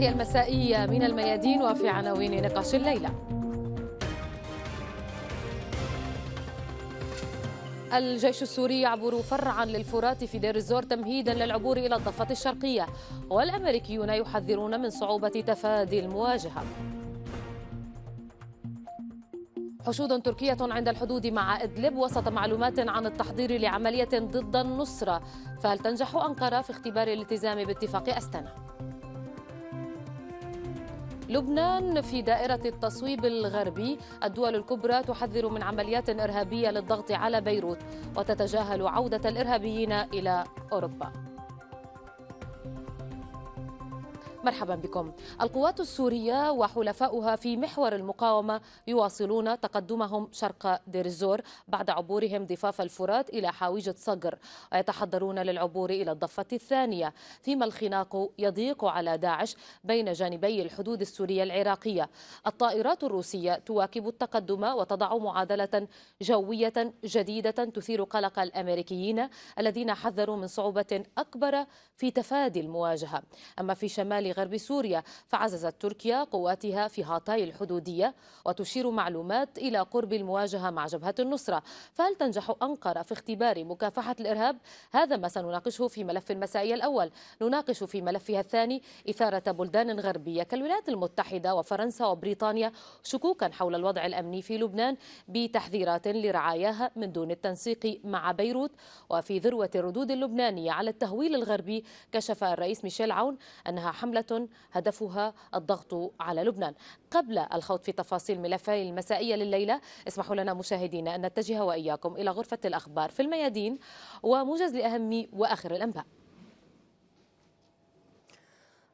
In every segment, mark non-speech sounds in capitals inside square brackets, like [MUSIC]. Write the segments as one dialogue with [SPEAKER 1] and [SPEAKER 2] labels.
[SPEAKER 1] هي المسائية من الميادين وفي عناوين نقاش الليلة الجيش السوري يعبر فرعا للفرات في دير الزور تمهيدا للعبور إلى الضفة الشرقية والأمريكيون يحذرون من صعوبة تفادي المواجهة حشود تركية عند الحدود مع إدلب وسط معلومات عن التحضير لعملية ضد النصرة فهل تنجح أنقرة في اختبار الالتزام باتفاق أستنا؟ لبنان في دائرة التصويب الغربي الدول الكبرى تحذر من عمليات إرهابية للضغط على بيروت وتتجاهل عودة الإرهابيين إلى أوروبا مرحبا بكم القوات السورية وحلفاؤها في محور المقاومة يواصلون تقدمهم شرق دير الزور بعد عبورهم ضفاف الفرات إلى حاويجة صقر ويتحضرون للعبور إلى الضفة الثانية فيما الخناق يضيق على داعش بين جانبي الحدود السورية العراقية الطائرات الروسية تواكب التقدم وتضع معادلة جوية جديدة تثير قلق الأمريكيين الذين حذروا من صعوبة أكبر في تفادي المواجهة أما في شمال غرب سوريا فعززت تركيا قواتها في هاتاي الحدودية وتشير معلومات إلى قرب المواجهة مع جبهة النصرة فهل تنجح أنقرة في اختبار مكافحة الإرهاب؟ هذا ما سنناقشه في ملف المسائي الأول نناقش في ملفها الثاني إثارة بلدان غربية كالولايات المتحدة وفرنسا وبريطانيا شكوكا حول الوضع الأمني في لبنان بتحذيرات لرعاياها من دون التنسيق مع بيروت وفي ذروة الردود اللبنانية على التهويل الغربي كشف الرئيس ميشيل عون أنها حملة حملة هدفها الضغط على لبنان قبل الخوض في تفاصيل ملفي المسائية لليلة اسمحوا لنا مشاهدينا أن نتجه وإياكم إلى غرفة الأخبار في
[SPEAKER 2] الميادين وموجز لأهم وآخر الأنباء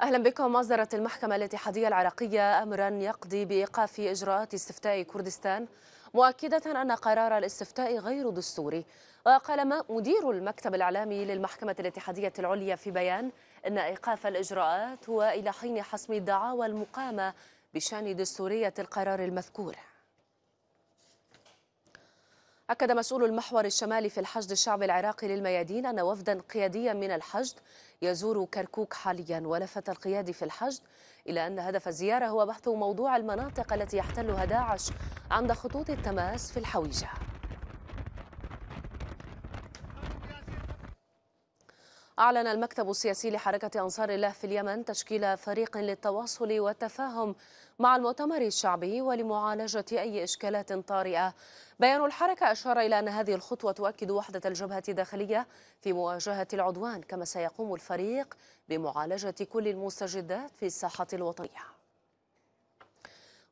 [SPEAKER 2] اهلا بكم اصدرت المحكمه الاتحاديه العراقيه امرا يقضي بايقاف اجراءات استفتاء كردستان مؤكده ان قرار الاستفتاء غير دستوري وقال مدير المكتب الاعلامي للمحكمه الاتحاديه العليا في بيان أن إيقاف الإجراءات هو إلى حين حسم الدعاوى المقامة بشان دستورية القرار المذكور أكد مسؤول المحور الشمالي في الحشد الشعبي العراقي للميادين أن وفدا قياديا من الحشد يزور كركوك حاليا ولفت القيادي في الحشد إلى أن هدف الزيارة هو بحث موضوع المناطق التي يحتلها داعش عند خطوط التماس في الحويجة أعلن المكتب السياسي لحركة أنصار الله في اليمن تشكيل فريق للتواصل والتفاهم مع المؤتمر الشعبي ولمعالجة أي إشكالات طارئة بيان الحركة أشار إلى أن هذه الخطوة تؤكد وحدة الجبهة الداخلية في مواجهة العدوان كما سيقوم الفريق بمعالجة كل المستجدات في الساحة الوطنية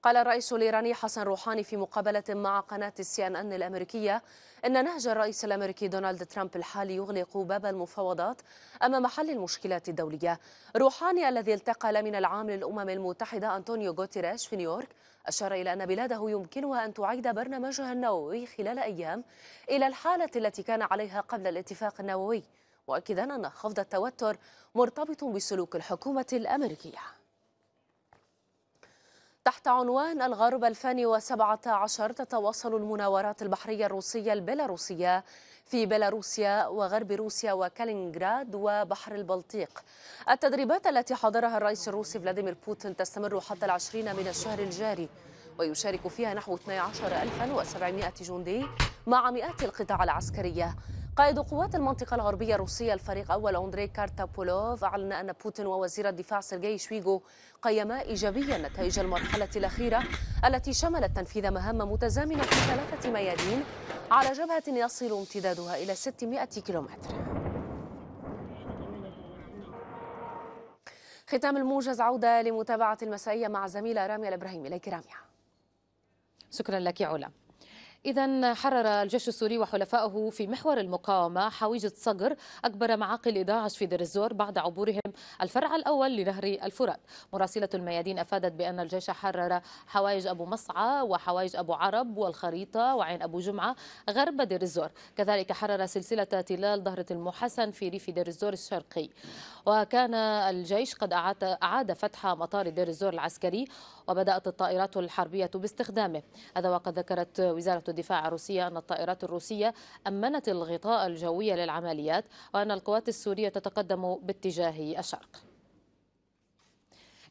[SPEAKER 2] قال الرئيس الإيراني حسن روحاني في مقابلة مع قناة السي أن أن الأمريكية إن نهج الرئيس الأمريكي دونالد ترامب الحالي يغلق باب المفاوضات أمام حل المشكلات الدولية روحاني الذي التقى من العام للأمم المتحدة أنطونيو غوتيريش في نيويورك أشار إلى أن بلاده يمكنها أن تعيد برنامجها النووي خلال أيام إلى الحالة التي كان عليها قبل الاتفاق النووي مؤكدا أن خفض التوتر مرتبط بسلوك الحكومة الأمريكية تحت عنوان الغرب 2017 تتواصل المناورات البحرية الروسية البيلاروسية في بيلاروسيا وغرب روسيا وكالينغراد وبحر البلطيق التدريبات التي حضرها الرئيس الروسي فلاديمير بوتين تستمر حتى العشرين من الشهر الجاري ويشارك فيها نحو 12700 جندي مع مئات القطاع العسكرية قائد قوات المنطقة الغربية الروسية الفريق أول أندري كارتابولوف أعلن أن بوتين ووزير الدفاع سيرجي شويغو قيما إيجابيا نتائج المرحلة الأخيرة التي شملت تنفيذ مهام متزامنة في ثلاثة ميادين على جبهة يصل امتدادها إلى 600 كيلومتر ختام الموجز عودة لمتابعة المسائية مع زميلة رامية الإبراهيمي إليك رامية
[SPEAKER 1] شكرا لك علا إذا حرر الجيش السوري وحلفائه في محور المقاومة حويجة صقر أكبر معاقل داعش في دير الزور بعد عبورهم الفرع الأول لنهر الفرات مراسلة الميادين أفادت بأن الجيش حرر حوايج أبو مصعى وحوايج أبو عرب والخريطة وعين أبو جمعة غرب دير الزور كذلك حرر سلسلة تلال ظهرة المحسن في ريف دير الزور الشرقي وكان الجيش قد أعاد فتح مطار دير الزور العسكري وبدأت الطائرات الحربية باستخدامه هذا وقد ذكرت وزارة الدفاع الروسية أن الطائرات الروسية أمنت الغطاء الجوي للعمليات وأن القوات السورية تتقدم باتجاه الشرق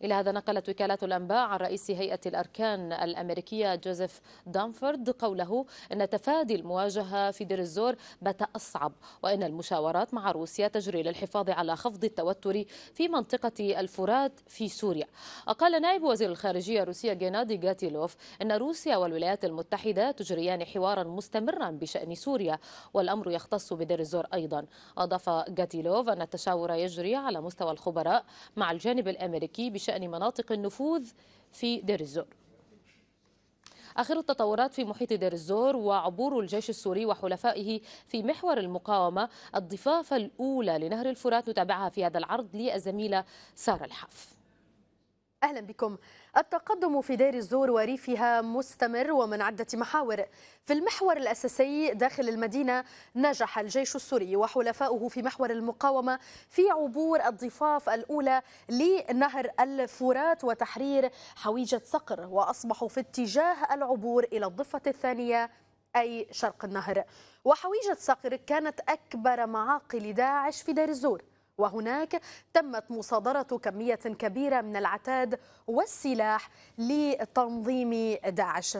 [SPEAKER 1] إلى هذا نقلت وكالة الأنباء عن رئيس هيئة الأركان الأمريكية جوزيف دانفورد قوله أن تفادي المواجهة في دير الزور بات أصعب وأن المشاورات مع روسيا تجري للحفاظ على خفض التوتر في منطقة الفرات في سوريا أقال نائب وزير الخارجية الروسية جينادي جاتيلوف أن روسيا والولايات المتحدة تجريان حوارا مستمرا بشأن سوريا والأمر يختص بدير الزور أيضا أضاف جاتيلوف أن التشاور يجري على مستوى الخبراء مع الجانب الأمريكي بشأن شأن مناطق النفوذ في دير الزور آخر التطورات في محيط دير الزور وعبور الجيش السوري وحلفائه في محور المقاومة الضفاف الأولى لنهر الفرات نتابعها في هذا العرض للزميلة سارة الحاف
[SPEAKER 3] أهلا بكم التقدم في دير الزور وريفها مستمر ومن عدة محاور في المحور الأساسي داخل المدينة نجح الجيش السوري وحلفاؤه في محور المقاومة في عبور الضفاف الأولى لنهر الفرات وتحرير حويجة صقر وأصبحوا في اتجاه العبور إلى الضفة الثانية أي شرق النهر وحويجة صقر كانت أكبر معاقل داعش في دير الزور وهناك تمت مصادرة كمية كبيرة من العتاد والسلاح لتنظيم داعش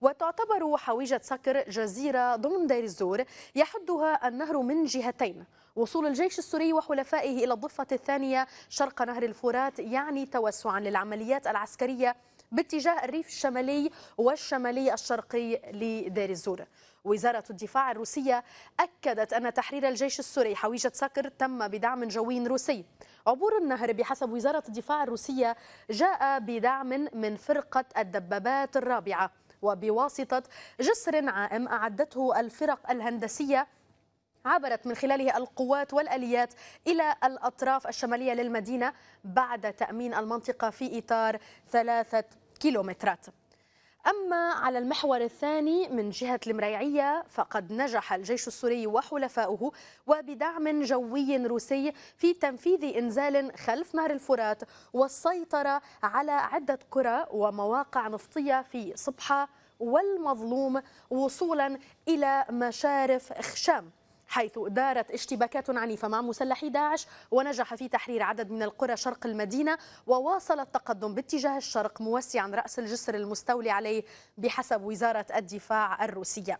[SPEAKER 3] وتعتبر حويجة سكر جزيرة ضمن دير الزور يحدها النهر من جهتين وصول الجيش السوري وحلفائه إلى الضفة الثانية شرق نهر الفرات يعني توسعا للعمليات العسكرية باتجاه الريف الشمالي والشمالي الشرقي لدير الزور وزارة الدفاع الروسية أكدت أن تحرير الجيش السوري حويجة سكر تم بدعم جوي روسي عبور النهر بحسب وزارة الدفاع الروسية جاء بدعم من فرقة الدبابات الرابعة وبواسطة جسر عائم أعدته الفرق الهندسية عبرت من خلاله القوات والاليات الى الاطراف الشماليه للمدينه بعد تامين المنطقه في اطار ثلاثه كيلومترات أما على المحور الثاني من جهة المريعية فقد نجح الجيش السوري وحلفاؤه وبدعم جوي روسي في تنفيذ إنزال خلف نهر الفرات والسيطرة على عدة قرى ومواقع نفطية في صبحة والمظلوم وصولا إلى مشارف خشام حيث دارت اشتباكات عنيفة مع مسلحي داعش ونجح في تحرير عدد من القرى شرق المدينة وواصل التقدم باتجاه الشرق موسعا رأس الجسر المستولي عليه بحسب وزارة الدفاع الروسية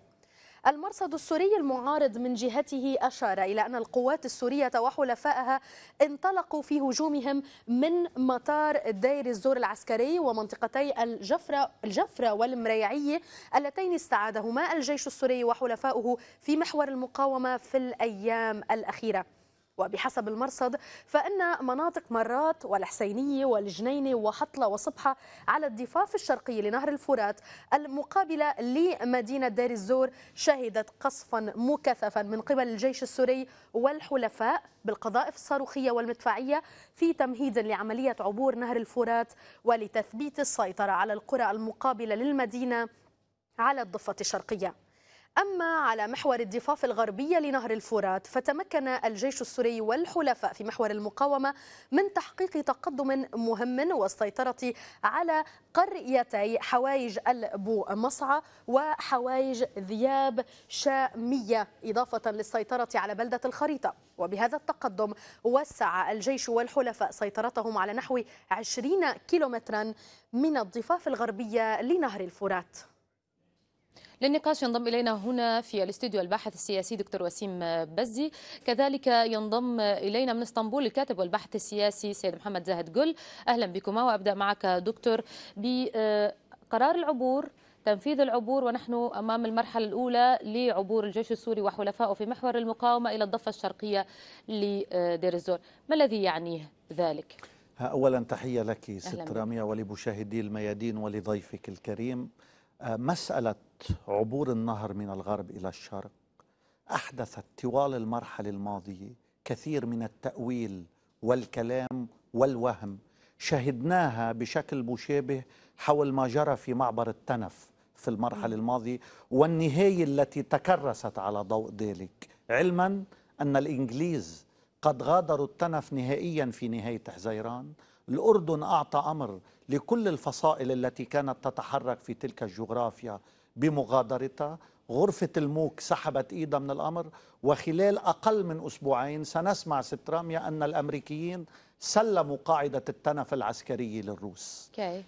[SPEAKER 3] المرصد السوري المعارض من جهته أشار إلى أن القوات السورية وحلفائها انطلقوا في هجومهم من مطار دير الزور العسكري ومنطقتي الجفرة, الجفرة والمريعية اللتين استعادهما الجيش السوري وحلفائه في محور المقاومة في الأيام الأخيرة وبحسب المرصد فإن مناطق مرات والحسينية والجنينة وحطلة وصبحة على الضفاف الشرقي لنهر الفرات المقابلة لمدينة دير الزور شهدت قصفا مكثفا من قبل الجيش السوري والحلفاء بالقذائف الصاروخية والمدفعية في تمهيد لعملية عبور نهر الفرات ولتثبيت السيطرة على القرى المقابلة للمدينة على الضفة الشرقية أما على محور الضفاف الغربية لنهر الفرات فتمكن الجيش السوري والحلفاء في محور المقاومة من تحقيق تقدم مهم والسيطرة على قريتي حوايج البو مصعى وحوايج ذياب شامية إضافة للسيطرة على بلدة الخريطة وبهذا التقدم وسع الجيش والحلفاء سيطرتهم على نحو 20 كيلومترا من الضفاف الغربية لنهر الفرات
[SPEAKER 1] للنقاش ينضم إلينا هنا في الاستوديو الباحث السياسي دكتور وسيم بزي كذلك ينضم إلينا من اسطنبول الكاتب والباحث السياسي سيد محمد زاهد قل أهلا بكما وأبدأ معك دكتور بقرار العبور تنفيذ العبور ونحن أمام المرحلة الأولى لعبور الجيش السوري وحلفائه في محور المقاومة إلى الضفة الشرقية لدير الزور ما الذي يعنيه ذلك؟
[SPEAKER 4] أولا تحية لك ست رامية ولمشاهدي الميادين ولضيفك الكريم مسألة عبور النهر من الغرب إلى الشرق أحدثت طوال المرحلة الماضية كثير من التأويل والكلام والوهم شهدناها بشكل مشابه حول ما جرى في معبر التنف في المرحلة الماضية والنهاية التي تكرست على ضوء ذلك علما أن الإنجليز قد غادروا التنف نهائيا في نهاية حزيران الأردن أعطى أمر لكل الفصائل التي كانت تتحرك في تلك الجغرافيا بمغادرتها غرفة الموك سحبت إيدها من الأمر وخلال أقل من أسبوعين سنسمع ستراميا أن الأمريكيين سلموا قاعدة التنف العسكرية للروس
[SPEAKER 5] okay.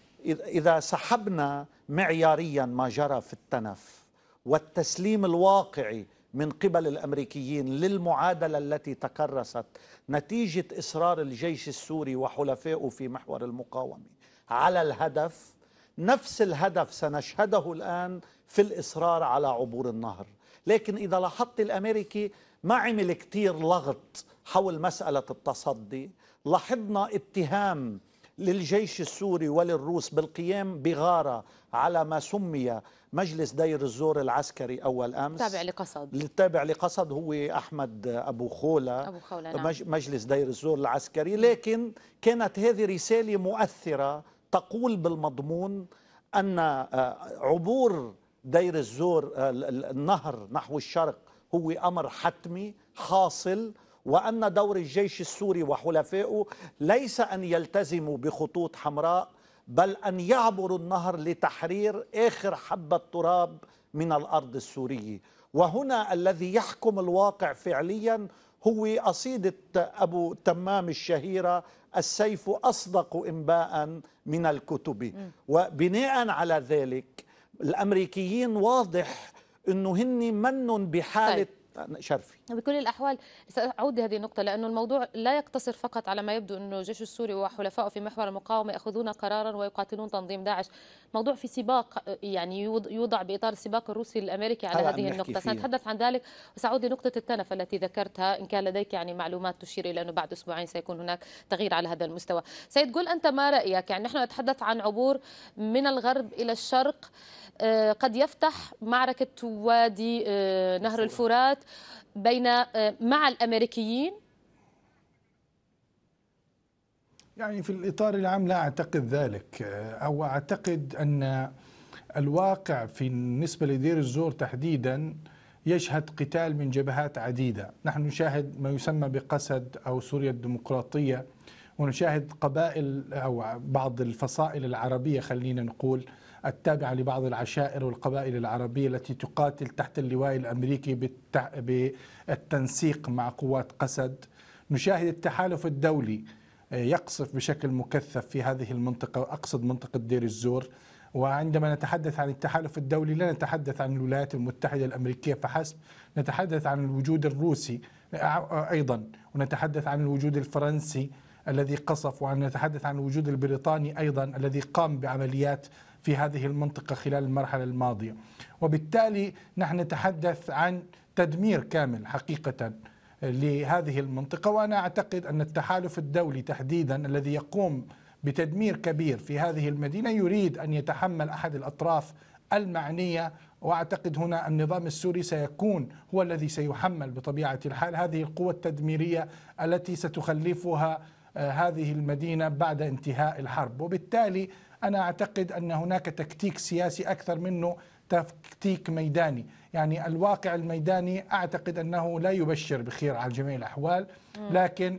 [SPEAKER 5] إذا
[SPEAKER 4] سحبنا معياريا ما جرى في التنف والتسليم الواقعي من قبل الامريكيين للمعادله التي تكرست نتيجه اصرار الجيش السوري وحلفائه في محور المقاومه على الهدف نفس الهدف سنشهده الان في الاصرار على عبور النهر لكن اذا لاحظت الامريكي ما عمل كثير لغط حول مساله التصدي لاحظنا اتهام للجيش السوري وللروس بالقيام بغاره على ما سمي مجلس دير الزور العسكري أول أمس تابع لقصد التابع لقصد هو أحمد أبو خولة, أبو خولة نعم. مجلس دير الزور العسكري لكن كانت هذه رسالة مؤثرة تقول بالمضمون أن آه، عبور دير الزور آه، النهر نحو الشرق هو أمر حتمي حاصل وأن دور الجيش السوري وحلفائه ليس أن يلتزموا بخطوط حمراء بل أن يعبروا النهر لتحرير آخر حبة تراب من الأرض السورية وهنا الذي يحكم الواقع فعليا هو قصيدة أبو تمام الشهيرة السيف أصدق إنباء من الكتب وبناء على ذلك الأمريكيين واضح أنه هن من بحالة طيب. شرفي
[SPEAKER 1] بكل الاحوال ساعود لهذه النقطه لانه الموضوع لا يقتصر فقط على ما يبدو انه الجيش السوري وحلفائه في محور المقاومه ياخذون قرارا ويقاتلون تنظيم داعش موضوع في سباق يعني يوضع باطار السباق الروسي الامريكي على هذه النقطه فيه. سنتحدث عن ذلك وساعود لنقطه التنف التي ذكرتها ان كان لديك يعني معلومات تشير الى انه بعد اسبوعين سيكون هناك تغيير على هذا المستوى سيد قول انت ما رايك يعني نحن نتحدث عن عبور من الغرب الى الشرق آه، قد يفتح معركه وادي آه، نهر الفرات بين آه، مع الامريكيين
[SPEAKER 6] يعني في الاطار العام لا اعتقد ذلك آه، او اعتقد ان الواقع في النسبه لدير الزور تحديدا يشهد قتال من جبهات عديده، نحن نشاهد ما يسمى بقسد او سوريا الديمقراطيه ونشاهد قبائل او بعض الفصائل العربيه خلينا نقول التابعة لبعض العشائر والقبائل العربية التي تقاتل تحت اللواء الأمريكي بالتنسيق مع قوات قسد نشاهد التحالف الدولي آه، يقصف بشكل مكثف في هذه المنطقة أقصد منطقة دير الزور وعندما نتحدث عن التحالف الدولي لا نتحدث عن الولايات المتحدة الأمريكية فحسب نتحدث عن الوجود الروسي آه، أيضا ونتحدث عن الوجود الفرنسي الذي قصف ونتحدث عن الوجود البريطاني أيضا الذي قام بعمليات في هذه المنطقة خلال المرحلة الماضية وبالتالي نحن نتحدث عن تدمير كامل حقيقة لهذه المنطقة وأنا أعتقد أن التحالف الدولي تحديدا الذي يقوم بتدمير كبير في هذه المدينة يريد أن يتحمل أحد الأطراف المعنية واعتقد هنا النظام السوري سيكون هو الذي سيحمل بطبيعه الحال هذه القوه التدميريه التي ستخلفها آه، هذه المدينه بعد انتهاء الحرب وبالتالي أنا أعتقد أن هناك تكتيك سياسي أكثر منه تكتيك ميداني يعني الواقع الميداني أعتقد أنه لا يبشر بخير على جميع الأحوال لكن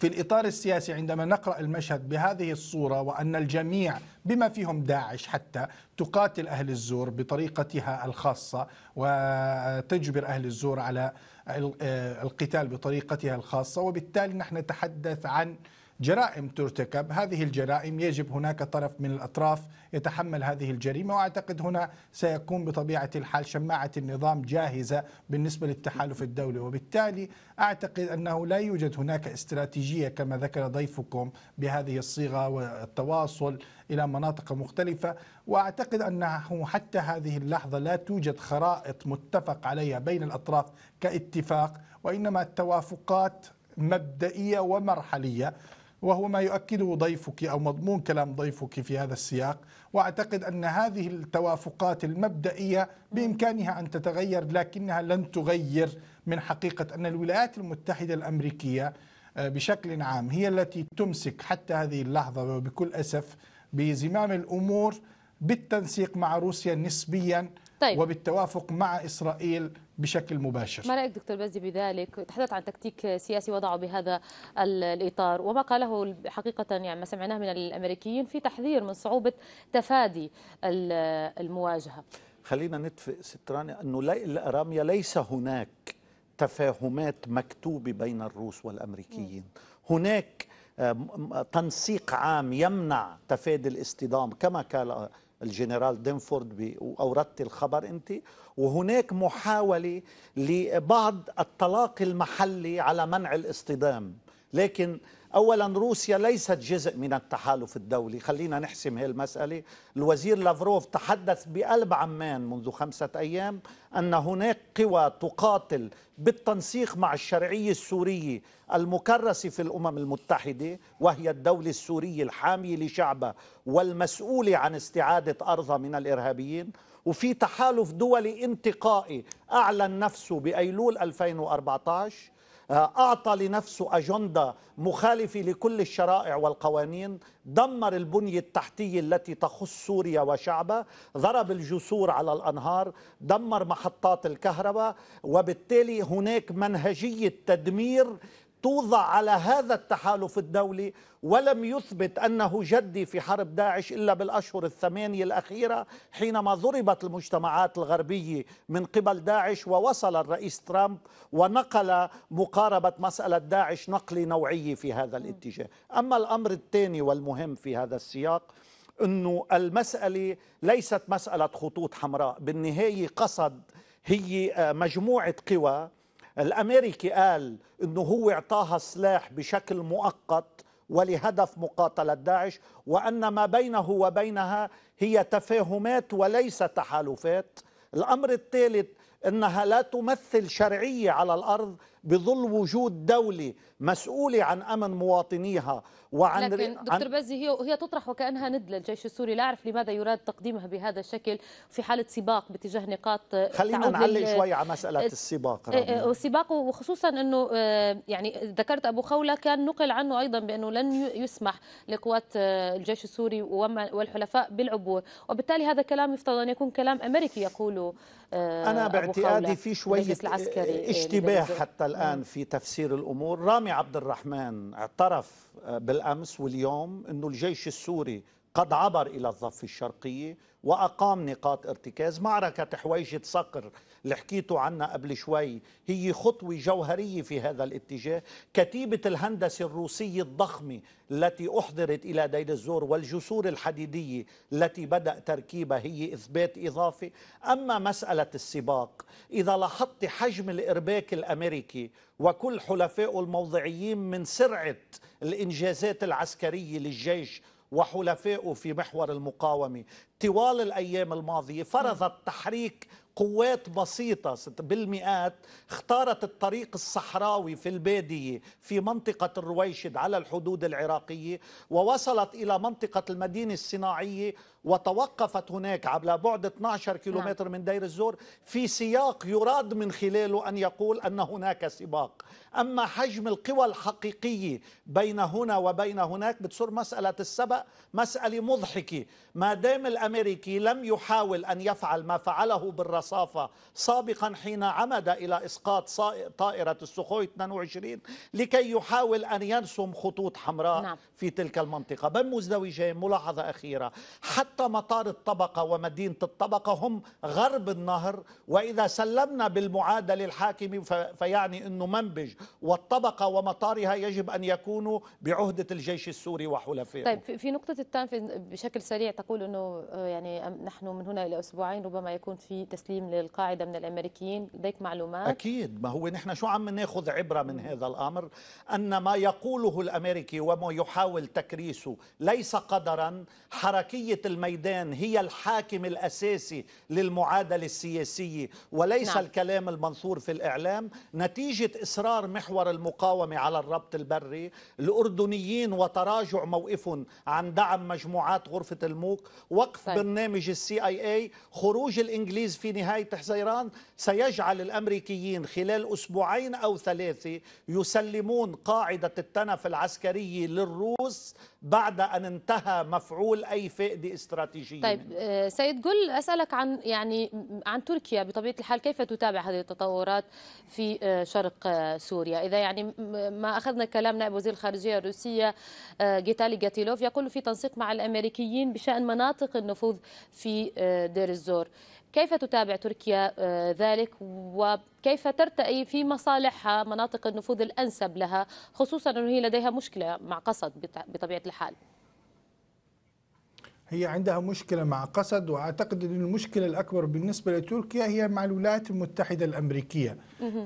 [SPEAKER 6] في الإطار السياسي عندما نقرأ المشهد بهذه الصورة وأن الجميع بما فيهم داعش حتى تقاتل أهل الزور بطريقتها الخاصة وتجبر أهل الزور على آه، القتال بطريقتها الخاصة وبالتالي نحن نتحدث عن جرائم ترتكب هذه الجرائم يجب هناك طرف من الأطراف يتحمل هذه الجريمة وأعتقد هنا سيكون بطبيعة الحال شماعة النظام جاهزة بالنسبة للتحالف الدولي وبالتالي أعتقد أنه لا يوجد هناك استراتيجية كما ذكر ضيفكم بهذه الصيغة والتواصل إلى مناطق مختلفة وأعتقد أنه حتى هذه اللحظة لا توجد خرائط متفق عليها بين الأطراف كاتفاق وإنما التوافقات مبدئية ومرحلية وهو ما يؤكده ضيفك أو مضمون كلام ضيفك في هذا السياق وأعتقد أن هذه التوافقات المبدئية بإمكانها أن تتغير لكنها لن تغير من حقيقة أن الولايات المتحدة الأمريكية آه، بشكل عام هي التي تمسك حتى هذه اللحظة وبكل أسف بزمام الأمور بالتنسيق مع روسيا نسبيا طيب. وبالتوافق مع إسرائيل بشكل مباشر ما
[SPEAKER 1] رايك دكتور بازي بذلك تحدث عن تكتيك سياسي وضعه بهذا الاطار وما قاله حقيقه يعني ما سمعناه من الامريكيين في تحذير من صعوبه تفادي المواجهه
[SPEAKER 4] خلينا نتفق ست انه راميا ليس هناك تفاهمات مكتوبه بين الروس والامريكيين هناك آه، تنسيق عام يمنع تفادي الاصطدام كما قال الجنرال دينفورد وأوردت الخبر أنت وهناك محاولة لبعض الطلاق المحلي على منع الاصطدام لكن أولا روسيا ليست جزء من التحالف الدولي خلينا نحسم هذه المسألة الوزير لافروف تحدث بقلب عمان منذ خمسة أيام أن هناك قوى تقاتل بالتنسيق مع الشرعية السورية المكرسة في الأمم المتحدة وهي الدولة السورية الحامية لشعبها والمسؤولة عن استعادة أرضها من الإرهابيين وفي تحالف دولي انتقائي أعلن نفسه بأيلول 2014 آه، أعطى لنفسه أجندة مخالفة لكل الشرائع والقوانين دمر البنية التحتية التي تخص سوريا وشعبها ضرب الجسور على الأنهار دمر محطات الكهرباء وبالتالي هناك منهجية تدمير توضع على هذا التحالف الدولي ولم يثبت انه جدي في حرب داعش الا بالاشهر الثمانيه الاخيره حينما ضربت المجتمعات الغربيه من قبل داعش ووصل الرئيس ترامب ونقل مقاربه مساله داعش نقله نوعيه في هذا الاتجاه، اما الامر الثاني والمهم في هذا السياق انه المساله ليست مساله خطوط حمراء، بالنهايه قصد هي آه، مجموعه قوى الامريكي قال انه هو اعطاها سلاح بشكل مؤقت ولهدف مقاتله داعش وان ما بينه وبينها هي تفاهمات وليس تحالفات الامر الثالث انها لا تمثل شرعيه على الارض بظل وجود دولة مسؤولة عن أمن مواطنيها وعن لكن دكتور بزي
[SPEAKER 1] هي هي تطرح وكأنها ند للجيش السوري لا أعرف لماذا يراد تقديمها بهذا الشكل في حالة سباق باتجاه نقاط خلينا نعلق شوي على مسألة
[SPEAKER 4] السباق السباق
[SPEAKER 1] إيه، إيه، وخصوصا أنه آه، يعني ذكرت أبو خولة كان نقل عنه أيضا بأنه لن يسمح لقوات آه، الجيش السوري والحلفاء بالعبور وبالتالي هذا كلام يفترض أن يكون كلام أمريكي يقوله آه، أنا باعتقادي
[SPEAKER 4] في شوية اشتباه حتى الآن نعم. في تفسير الأمور رامي عبد الرحمن اعترف آه، بالأمس واليوم أنه الجيش السوري قد عبر إلى الضفة الشرقية وأقام نقاط ارتكاز معركة حويجة صقر اللي حكيتوا عنها قبل شوي هي خطوة جوهرية في هذا الاتجاه كتيبة الهندسة الروسية الضخمة التي أحضرت إلى دير الزور والجسور الحديدية التي بدأ تركيبها هي إثبات إضافي أما مسألة السباق إذا لاحظت حجم الإرباك الأمريكي وكل حلفائه الموضعيين من سرعة الإنجازات العسكرية للجيش وحلفائه في محور المقاومة طوال الأيام الماضية فرضت تحريك قوات بسيطة بالمئات اختارت الطريق الصحراوي في البادية في منطقة الرويشد على الحدود العراقية ووصلت إلى منطقة المدينة الصناعية وتوقفت هناك على بعد 12 نعم. كيلومتر من دير الزور في سياق يراد من خلاله أن يقول أن هناك سباق أما حجم القوى الحقيقية بين هنا وبين هناك بتصير مسألة السبق مسألة مضحكة ما دام الأمريكي لم يحاول أن يفعل ما فعله بالرصاص صافا سابقا حين عمد إلى إسقاط طائرة السخوي 22 لكي يحاول أن ينسم خطوط حمراء نعم. في تلك المنطقة بن مزدوجين ملاحظة أخيرة حتى مطار الطبقة ومدينة الطبقة هم غرب النهر وإذا سلمنا بالمعادلة الحاكمة فيعني أنه منبج والطبقة ومطارها يجب أن يكونوا بعهدة الجيش السوري وحلفائه طيب
[SPEAKER 1] في نقطة التنفيذ بشكل سريع تقول أنه آه، يعني نحن من هنا إلى أسبوعين ربما يكون في تسليم تعليم للقاعده من الامريكيين لديك معلومات
[SPEAKER 4] اكيد ما هو نحن شو عم ناخذ عبره من هذا الامر ان ما يقوله الامريكي وما يحاول تكريسه ليس قدرا حركيه الميدان هي الحاكم الاساسي للمعادله السياسيه وليس نعم. الكلام المنثور في الاعلام نتيجه اصرار محور المقاومه على الربط البري الاردنيين وتراجع موقفهم عن دعم مجموعات غرفه الموك وقف طيب. برنامج السي اي اي خروج الانجليز في نهاية حزيران سيجعل الأمريكيين خلال أسبوعين أو ثلاثة يسلمون قاعدة التنف العسكرية للروس بعد أن انتهى مفعول أي فائدة استراتيجية طيب
[SPEAKER 1] آه، سيد جل أسألك عن يعني عن تركيا بطبيعة الحال كيف تتابع هذه التطورات في آه، شرق آه، سوريا إذا يعني ما أخذنا كلام نائب وزير الخارجية الروسية جيتالي جاتيلوف يقول في تنسيق مع الأمريكيين بشأن مناطق النفوذ في دير الزور كيف تتابع تركيا آه، ذلك وكيف ترتئي في مصالحها مناطق النفوذ الأنسب لها خصوصا أنه هي لديها مشكلة مع قسد بطبيعة الحال
[SPEAKER 6] هي عندها مشكلة مع قسد وأعتقد أن المشكلة الأكبر بالنسبة لتركيا هي مع الولايات المتحدة الأمريكية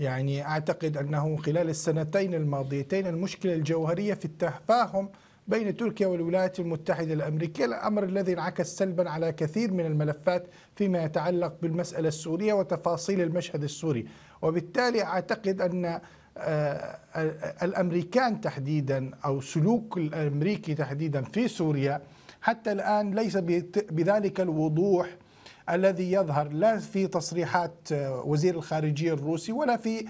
[SPEAKER 6] يعني أعتقد أنه خلال السنتين الماضيتين المشكلة الجوهرية في التفاهم بين تركيا والولايات المتحدة الأمريكية الأمر الذي انعكس سلبا على كثير من الملفات فيما يتعلق بالمسألة السورية وتفاصيل المشهد السوري وبالتالي أعتقد أن آه، آه، الأمريكان تحديدا أو سلوك الأمريكي تحديدا في سوريا حتى الآن ليس بذلك الوضوح الذي يظهر لا في تصريحات آه، وزير الخارجية الروسي ولا في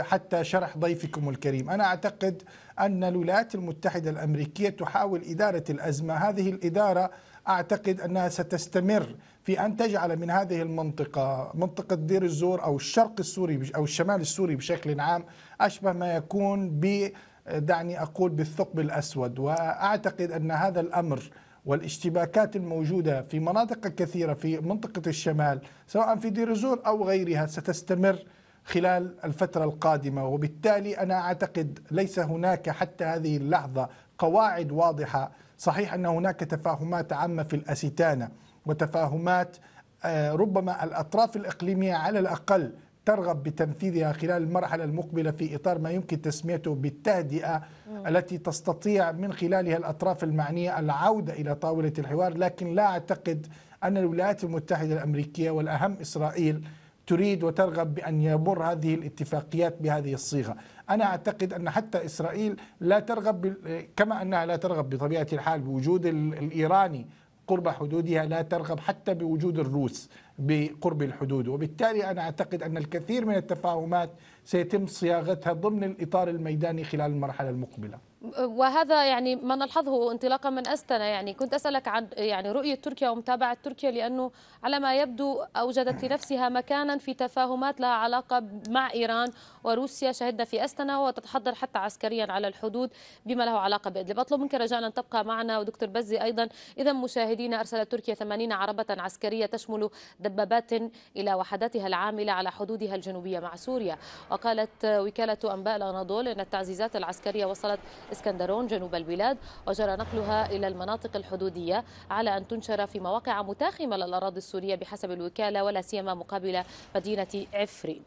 [SPEAKER 6] حتى شرح ضيفكم الكريم أنا أعتقد أن الولايات المتحدة الأمريكية تحاول إدارة الأزمة هذه الإدارة أعتقد أنها ستستمر في أن تجعل من هذه المنطقة منطقة دير الزور أو الشرق السوري أو الشمال السوري بشكل عام أشبه ما يكون ب دعني أقول بالثقب الأسود وأعتقد أن هذا الأمر والاشتباكات الموجودة في مناطق كثيرة في منطقة الشمال سواء في دير الزور أو غيرها ستستمر خلال الفترة القادمة وبالتالي أنا أعتقد ليس هناك حتى هذه اللحظة قواعد واضحة صحيح أن هناك تفاهمات عامة في الأستانة وتفاهمات آه، ربما الأطراف الإقليمية على الأقل ترغب بتنفيذها خلال المرحلة المقبلة في إطار ما يمكن تسميته بالتهدئة التي تستطيع من خلالها الأطراف المعنية العودة إلى طاولة الحوار لكن لا أعتقد أن الولايات المتحدة الأمريكية والأهم إسرائيل تريد وترغب بأن يمر هذه الاتفاقيات بهذه الصيغة أنا أعتقد أن حتى إسرائيل لا ترغب كما أنها لا ترغب بطبيعة الحال بوجود الإيراني قرب حدودها لا ترغب حتى بوجود الروس بقرب الحدود وبالتالي أنا أعتقد أن الكثير من التفاهمات سيتم صياغتها ضمن الإطار الميداني خلال المرحلة المقبلة
[SPEAKER 1] وهذا يعني ما نلحظه انطلاقا من استنا يعني كنت اسالك عن يعني رؤيه تركيا ومتابعه تركيا لانه على ما يبدو اوجدت لنفسها مكانا في تفاهمات لها علاقه مع ايران وروسيا شهدنا في أستنا وتتحضر حتى عسكريا على الحدود بما له علاقة بإدلب أطلب منك رجاء أن تبقى معنا ودكتور بزي أيضا إذا مشاهدينا أرسلت تركيا 80 عربة عسكرية تشمل دبابات إلى وحداتها العاملة على حدودها الجنوبية مع سوريا وقالت وكالة أنباء الأناضول أن التعزيزات العسكرية وصلت اسكندرون جنوب البلاد وجرى نقلها إلى المناطق الحدودية على أن تنشر في مواقع متاخمة للأراضي السورية بحسب الوكالة ولا سيما مقابل مدينة عفرين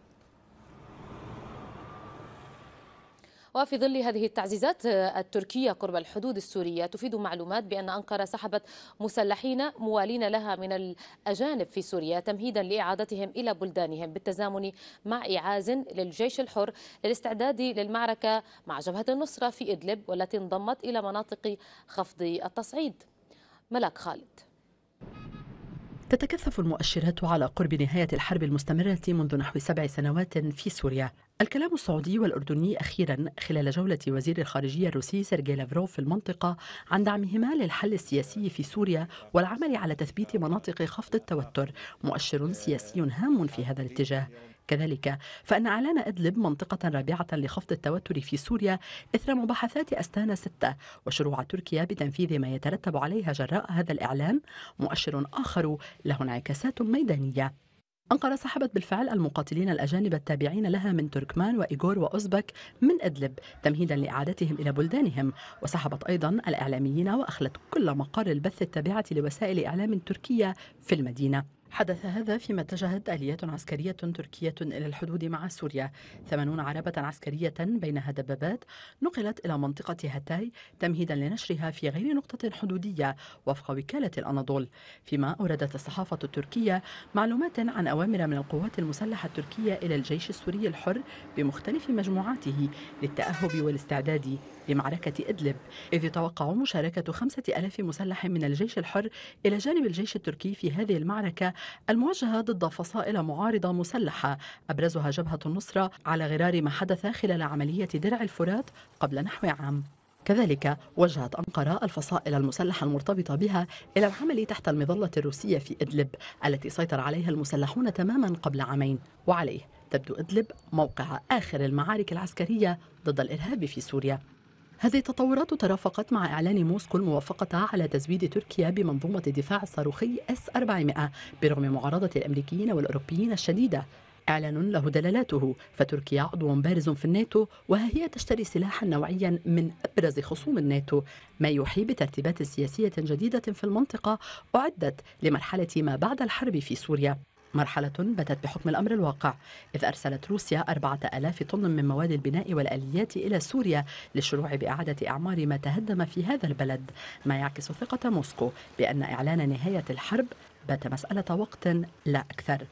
[SPEAKER 1] وفي ظل هذه التعزيزات آه، التركية قرب الحدود السورية تفيد معلومات بأن أنقرة سحبت مسلحين موالين لها من الأجانب في سوريا تمهيدا لإعادتهم إلى بلدانهم بالتزامن مع إعاز للجيش الحر للاستعداد للمعركة مع جبهة النصرة في إدلب والتي انضمت إلى مناطق خفض التصعيد ملاك خالد
[SPEAKER 5] تتكثف المؤشرات على قرب نهاية الحرب المستمرة منذ نحو سبع سنوات في سوريا الكلام السعودي والأردني أخيرا خلال جولة وزير الخارجية الروسي سيرجي لافروف في المنطقة عن دعمهما للحل السياسي في سوريا والعمل على تثبيت مناطق خفض التوتر مؤشر سياسي هام في هذا الاتجاه كذلك فإن إعلان إدلب منطقة رابعة لخفض التوتر في سوريا إثر مباحثات أستانا ستة وشروع تركيا بتنفيذ ما يترتب عليها جراء هذا الإعلان مؤشر آخر له انعكاسات ميدانية أنقرة سحبت بالفعل المقاتلين الأجانب التابعين لها من تركمان وإيغور وأوزبك من إدلب تمهيدا لإعادتهم إلى بلدانهم وسحبت أيضا الإعلاميين وأخلت كل مقر البث التابعة لوسائل إعلام تركية في المدينة حدث هذا فيما اتجهت آليات عسكرية تركية إلى الحدود مع سوريا 80 عربة عسكرية بينها دبابات نقلت إلى منطقة هتاي تمهيدا لنشرها في غير نقطة حدودية وفق وكالة الأناضول فيما أوردت الصحافة التركية معلومات عن أوامر من القوات المسلحة التركية إلى الجيش السوري الحر بمختلف مجموعاته للتأهب والاستعداد لمعركة إدلب إذ يتوقع مشاركة خمسة ألاف مسلح من الجيش الحر إلى جانب الجيش التركي في هذه المعركة الموجهة ضد فصائل معارضة مسلحة أبرزها جبهة النصرة على غرار ما حدث خلال عملية درع الفرات قبل نحو عام كذلك وجهت أنقرة الفصائل المسلحة المرتبطة بها إلى العمل تحت المظلة الروسية في إدلب التي سيطر عليها المسلحون تماما قبل عامين وعليه تبدو إدلب موقع آخر المعارك العسكرية ضد الإرهاب في سوريا هذه التطورات ترافقت مع إعلان موسكو الموافقة على تزويد تركيا بمنظومة الدفاع الصاروخي اس 400 برغم معارضة الأمريكيين والأوروبيين الشديدة إعلان له دلالاته فتركيا عضو بارز في الناتو وهي تشتري سلاحا نوعيا من أبرز خصوم الناتو ما يوحي بترتيبات سياسية جديدة في المنطقة أعدت لمرحلة ما بعد الحرب في سوريا مرحلة باتت بحكم الأمر الواقع إذ أرسلت روسيا أربعة ألاف طن من مواد البناء والآليات إلى سوريا للشروع بإعادة إعمار ما تهدم في هذا البلد ما يعكس ثقة موسكو بأن إعلان نهاية الحرب بات مسألة وقت لا أكثر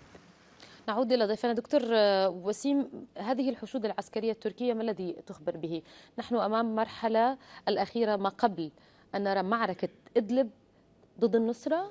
[SPEAKER 1] نعود إلى ضيفنا دكتور آه، وسيم هذه الحشود العسكرية التركية ما الذي تخبر به؟ نحن أمام مرحلة الأخيرة ما قبل أن نرى معركة إدلب ضد النصرة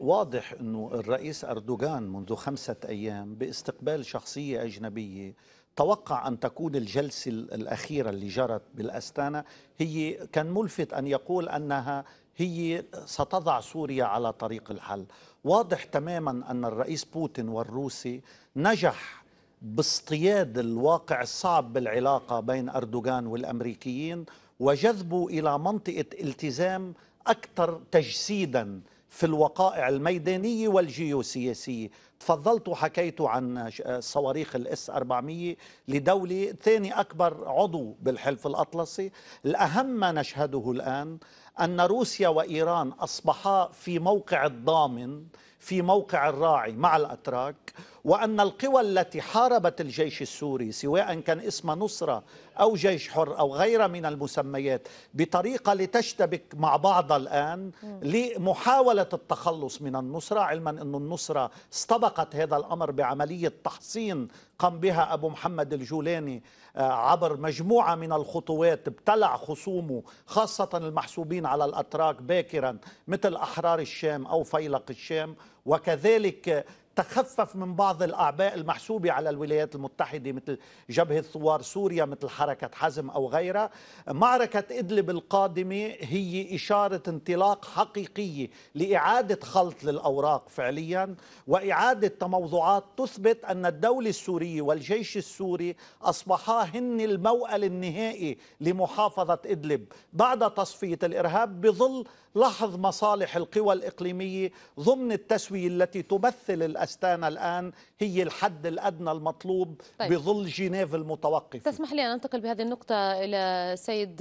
[SPEAKER 4] واضح أنه الرئيس أردوغان منذ خمسة أيام باستقبال شخصية أجنبية توقع أن تكون الجلسة الأخيرة اللي جرت بالاستانا هي كان ملفت أن يقول أنها هي ستضع سوريا على طريق الحل واضح تماما أن الرئيس بوتين والروسي نجح باصطياد الواقع الصعب بالعلاقة بين أردوغان والأمريكيين وجذبه إلى منطقة التزام أكثر تجسيدا في الوقائع الميدانية والجيوسياسية تفضلت وحكيت عن صواريخ الاس 400 لدولة ثاني أكبر عضو بالحلف الأطلسي الأهم ما نشهده الآن أن روسيا وإيران أصبحا في موقع الضامن في موقع الراعي مع الأتراك وأن القوى التي حاربت الجيش السوري سواء كان اسمها نصرة أو جيش حر أو غيرها من المسميات بطريقة لتشتبك مع بعضها الآن لمحاولة التخلص من النصرة علما أن النصرة استبقت هذا الأمر بعملية تحصين قام بها أبو محمد الجولاني آه، عبر مجموعة من الخطوات ابتلع خصومه خاصة المحسوبين على الأتراك باكرا مثل أحرار الشام أو فيلق الشام وكذلك تخفف من بعض الأعباء المحسوبة على الولايات المتحدة مثل جبهة ثوار سوريا مثل حركة حزم أو غيرها معركة إدلب القادمة هي إشارة انطلاق حقيقية لإعادة خلط للأوراق فعليا وإعادة تموضعات تثبت أن الدولة السورية والجيش السوري أصبحا هن الموأل النهائي لمحافظة إدلب بعد تصفية الإرهاب بظل لحظ مصالح القوى الإقليمية ضمن التسوية التي تمثل الأستانة الآن هي الحد الأدنى المطلوب طيب. بظل جنيف المتوقف
[SPEAKER 1] تسمح لي أن أنتقل بهذه النقطة إلى سيد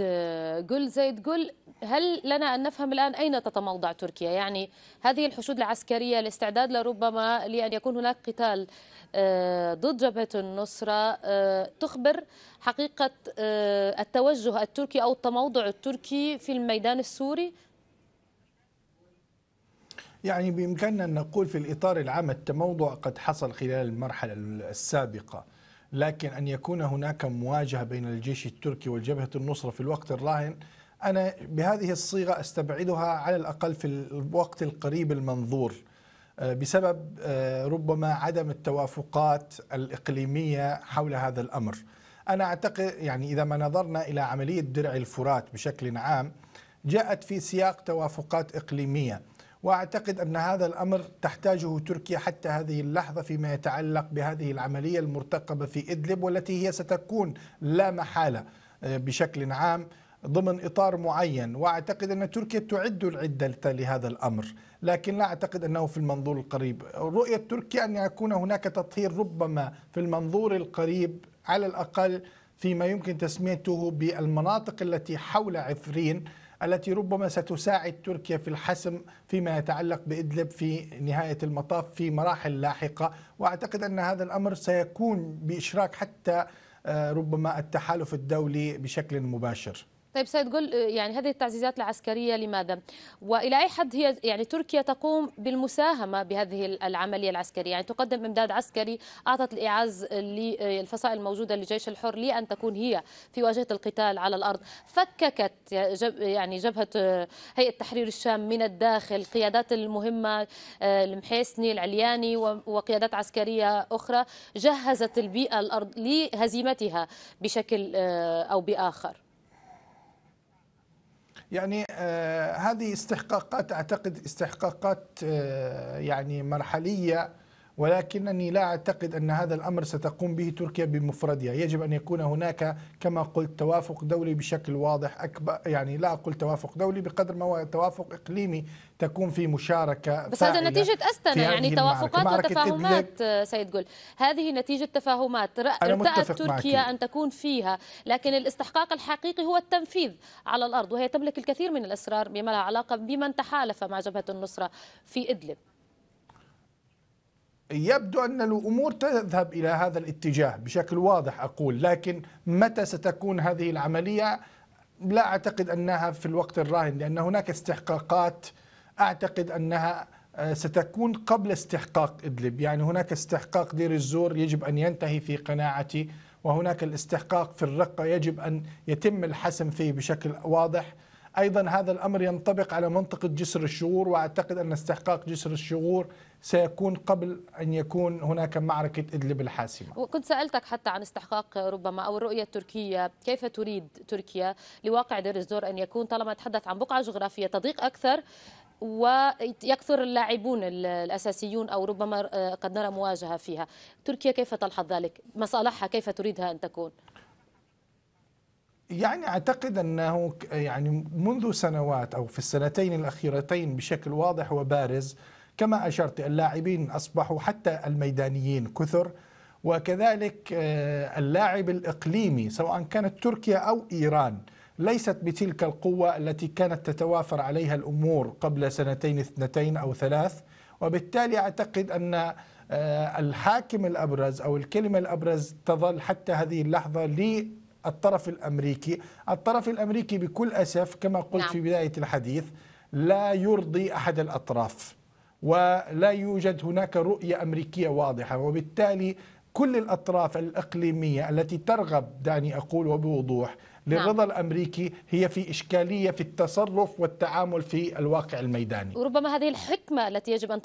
[SPEAKER 1] جل زيد جل هل لنا أن نفهم الآن أين تتموضع تركيا يعني هذه الحشود العسكرية الاستعداد لربما لأن يكون هناك قتال آه، ضد جبهة النصرة آه، تخبر حقيقة آه، التوجه التركي أو التموضع التركي في الميدان السوري
[SPEAKER 6] يعني بإمكاننا أن نقول في الإطار العام التموضع قد حصل خلال المرحلة السابقة لكن أن يكون هناك مواجهة بين الجيش التركي والجبهة النصرة في الوقت الراهن أنا بهذه الصيغة أستبعدها على الأقل في الوقت القريب المنظور آه، بسبب آه، ربما عدم التوافقات الإقليمية حول هذا الأمر أنا أعتقد يعني إذا ما نظرنا إلى عملية درع الفرات بشكل عام جاءت في سياق توافقات إقليمية واعتقد ان هذا الامر تحتاجه تركيا حتى هذه اللحظه فيما يتعلق بهذه العمليه المرتقبه في ادلب والتي هي ستكون لا محاله آه، بشكل عام ضمن اطار معين واعتقد ان تركيا تعد العده لهذا الامر لكن لا اعتقد انه في المنظور القريب رؤيه تركيا ان يكون هناك تطهير ربما في المنظور القريب على الاقل فيما يمكن تسميته بالمناطق التي حول عفرين التي ربما ستساعد تركيا في الحسم فيما يتعلق بإدلب في نهاية المطاف في مراحل لاحقة وأعتقد أن هذا الأمر سيكون بإشراك حتى آه، ربما التحالف الدولي بشكل مباشر
[SPEAKER 1] طيب سيد قل يعني هذه التعزيزات العسكريه لماذا؟ والى اي حد هي يعني تركيا تقوم بالمساهمه بهذه العمليه العسكريه، يعني تقدم امداد عسكري اعطت الاعاز للفصائل الموجوده للجيش الحر لان تكون هي في واجهه القتال على الارض، فككت يعني جبهه هيئه تحرير الشام من الداخل قيادات المهمه آه، المحيسني العلياني وقيادات عسكريه اخرى جهزت البيئه الارض لهزيمتها بشكل آه، او باخر.
[SPEAKER 6] يعني آه، هذه استحقاقات اعتقد استحقاقات آه، يعني مرحليه ولكنني لا أعتقد أن هذا الأمر ستقوم به تركيا بمفردها يجب أن يكون هناك كما قلت توافق دولي بشكل واضح أكبر يعني لا أقول توافق دولي بقدر ما هو توافق إقليمي تكون في مشاركة بس هذا نتيجة أستنا يعني توافقات المعركة. وتفاهمات
[SPEAKER 1] سيد قل هذه نتيجة تفاهمات ارتأت تركيا معك. أن تكون فيها لكن الاستحقاق الحقيقي هو التنفيذ على الأرض وهي تملك الكثير من الأسرار بما لها علاقة بمن تحالف مع جبهة النصرة في إدلب
[SPEAKER 6] يبدو أن الأمور تذهب إلى هذا الاتجاه بشكل واضح أقول لكن متى ستكون هذه العملية لا أعتقد أنها في الوقت الراهن لأن هناك استحقاقات أعتقد أنها آه، ستكون قبل استحقاق إدلب يعني هناك استحقاق دير الزور يجب أن ينتهي في قناعتي وهناك الاستحقاق في الرقة يجب أن يتم الحسم فيه بشكل واضح أيضا هذا الأمر ينطبق على منطقة جسر الشغور وأعتقد أن استحقاق جسر الشغور سيكون قبل أن يكون هناك معركة إدلب الحاسمة
[SPEAKER 1] وكنت سألتك حتى عن استحقاق ربما أو الرؤية التركية كيف تريد تركيا لواقع دير الزور أن يكون طالما تحدث عن بقعة جغرافية تضيق أكثر ويكثر اللاعبون الأساسيون أو ربما آه، قد نرى مواجهة فيها تركيا كيف تلحظ ذلك مصالحها كيف تريدها أن تكون
[SPEAKER 6] يعني اعتقد انه يعني منذ سنوات او في السنتين الاخيرتين بشكل واضح وبارز كما اشرت اللاعبين اصبحوا حتى الميدانيين كثر وكذلك آه، اللاعب الاقليمي سواء كانت تركيا او ايران ليست بتلك القوه التي كانت تتوافر عليها الامور قبل سنتين اثنتين او ثلاث وبالتالي اعتقد ان آه، الحاكم الابرز او الكلمه الابرز تظل حتى هذه اللحظه الطرف الامريكي، الطرف الامريكي بكل اسف كما قلت نعم. في بدايه الحديث لا يرضي احد الاطراف ولا يوجد هناك رؤيه امريكيه واضحه وبالتالي كل الاطراف الاقليميه التي ترغب دعني اقول وبوضوح نعم. للرضا نعم. الأمريكي هي في إشكالية في التصرف والتعامل في الواقع الميداني
[SPEAKER 1] وربما هذه الحكمة التي يجب أن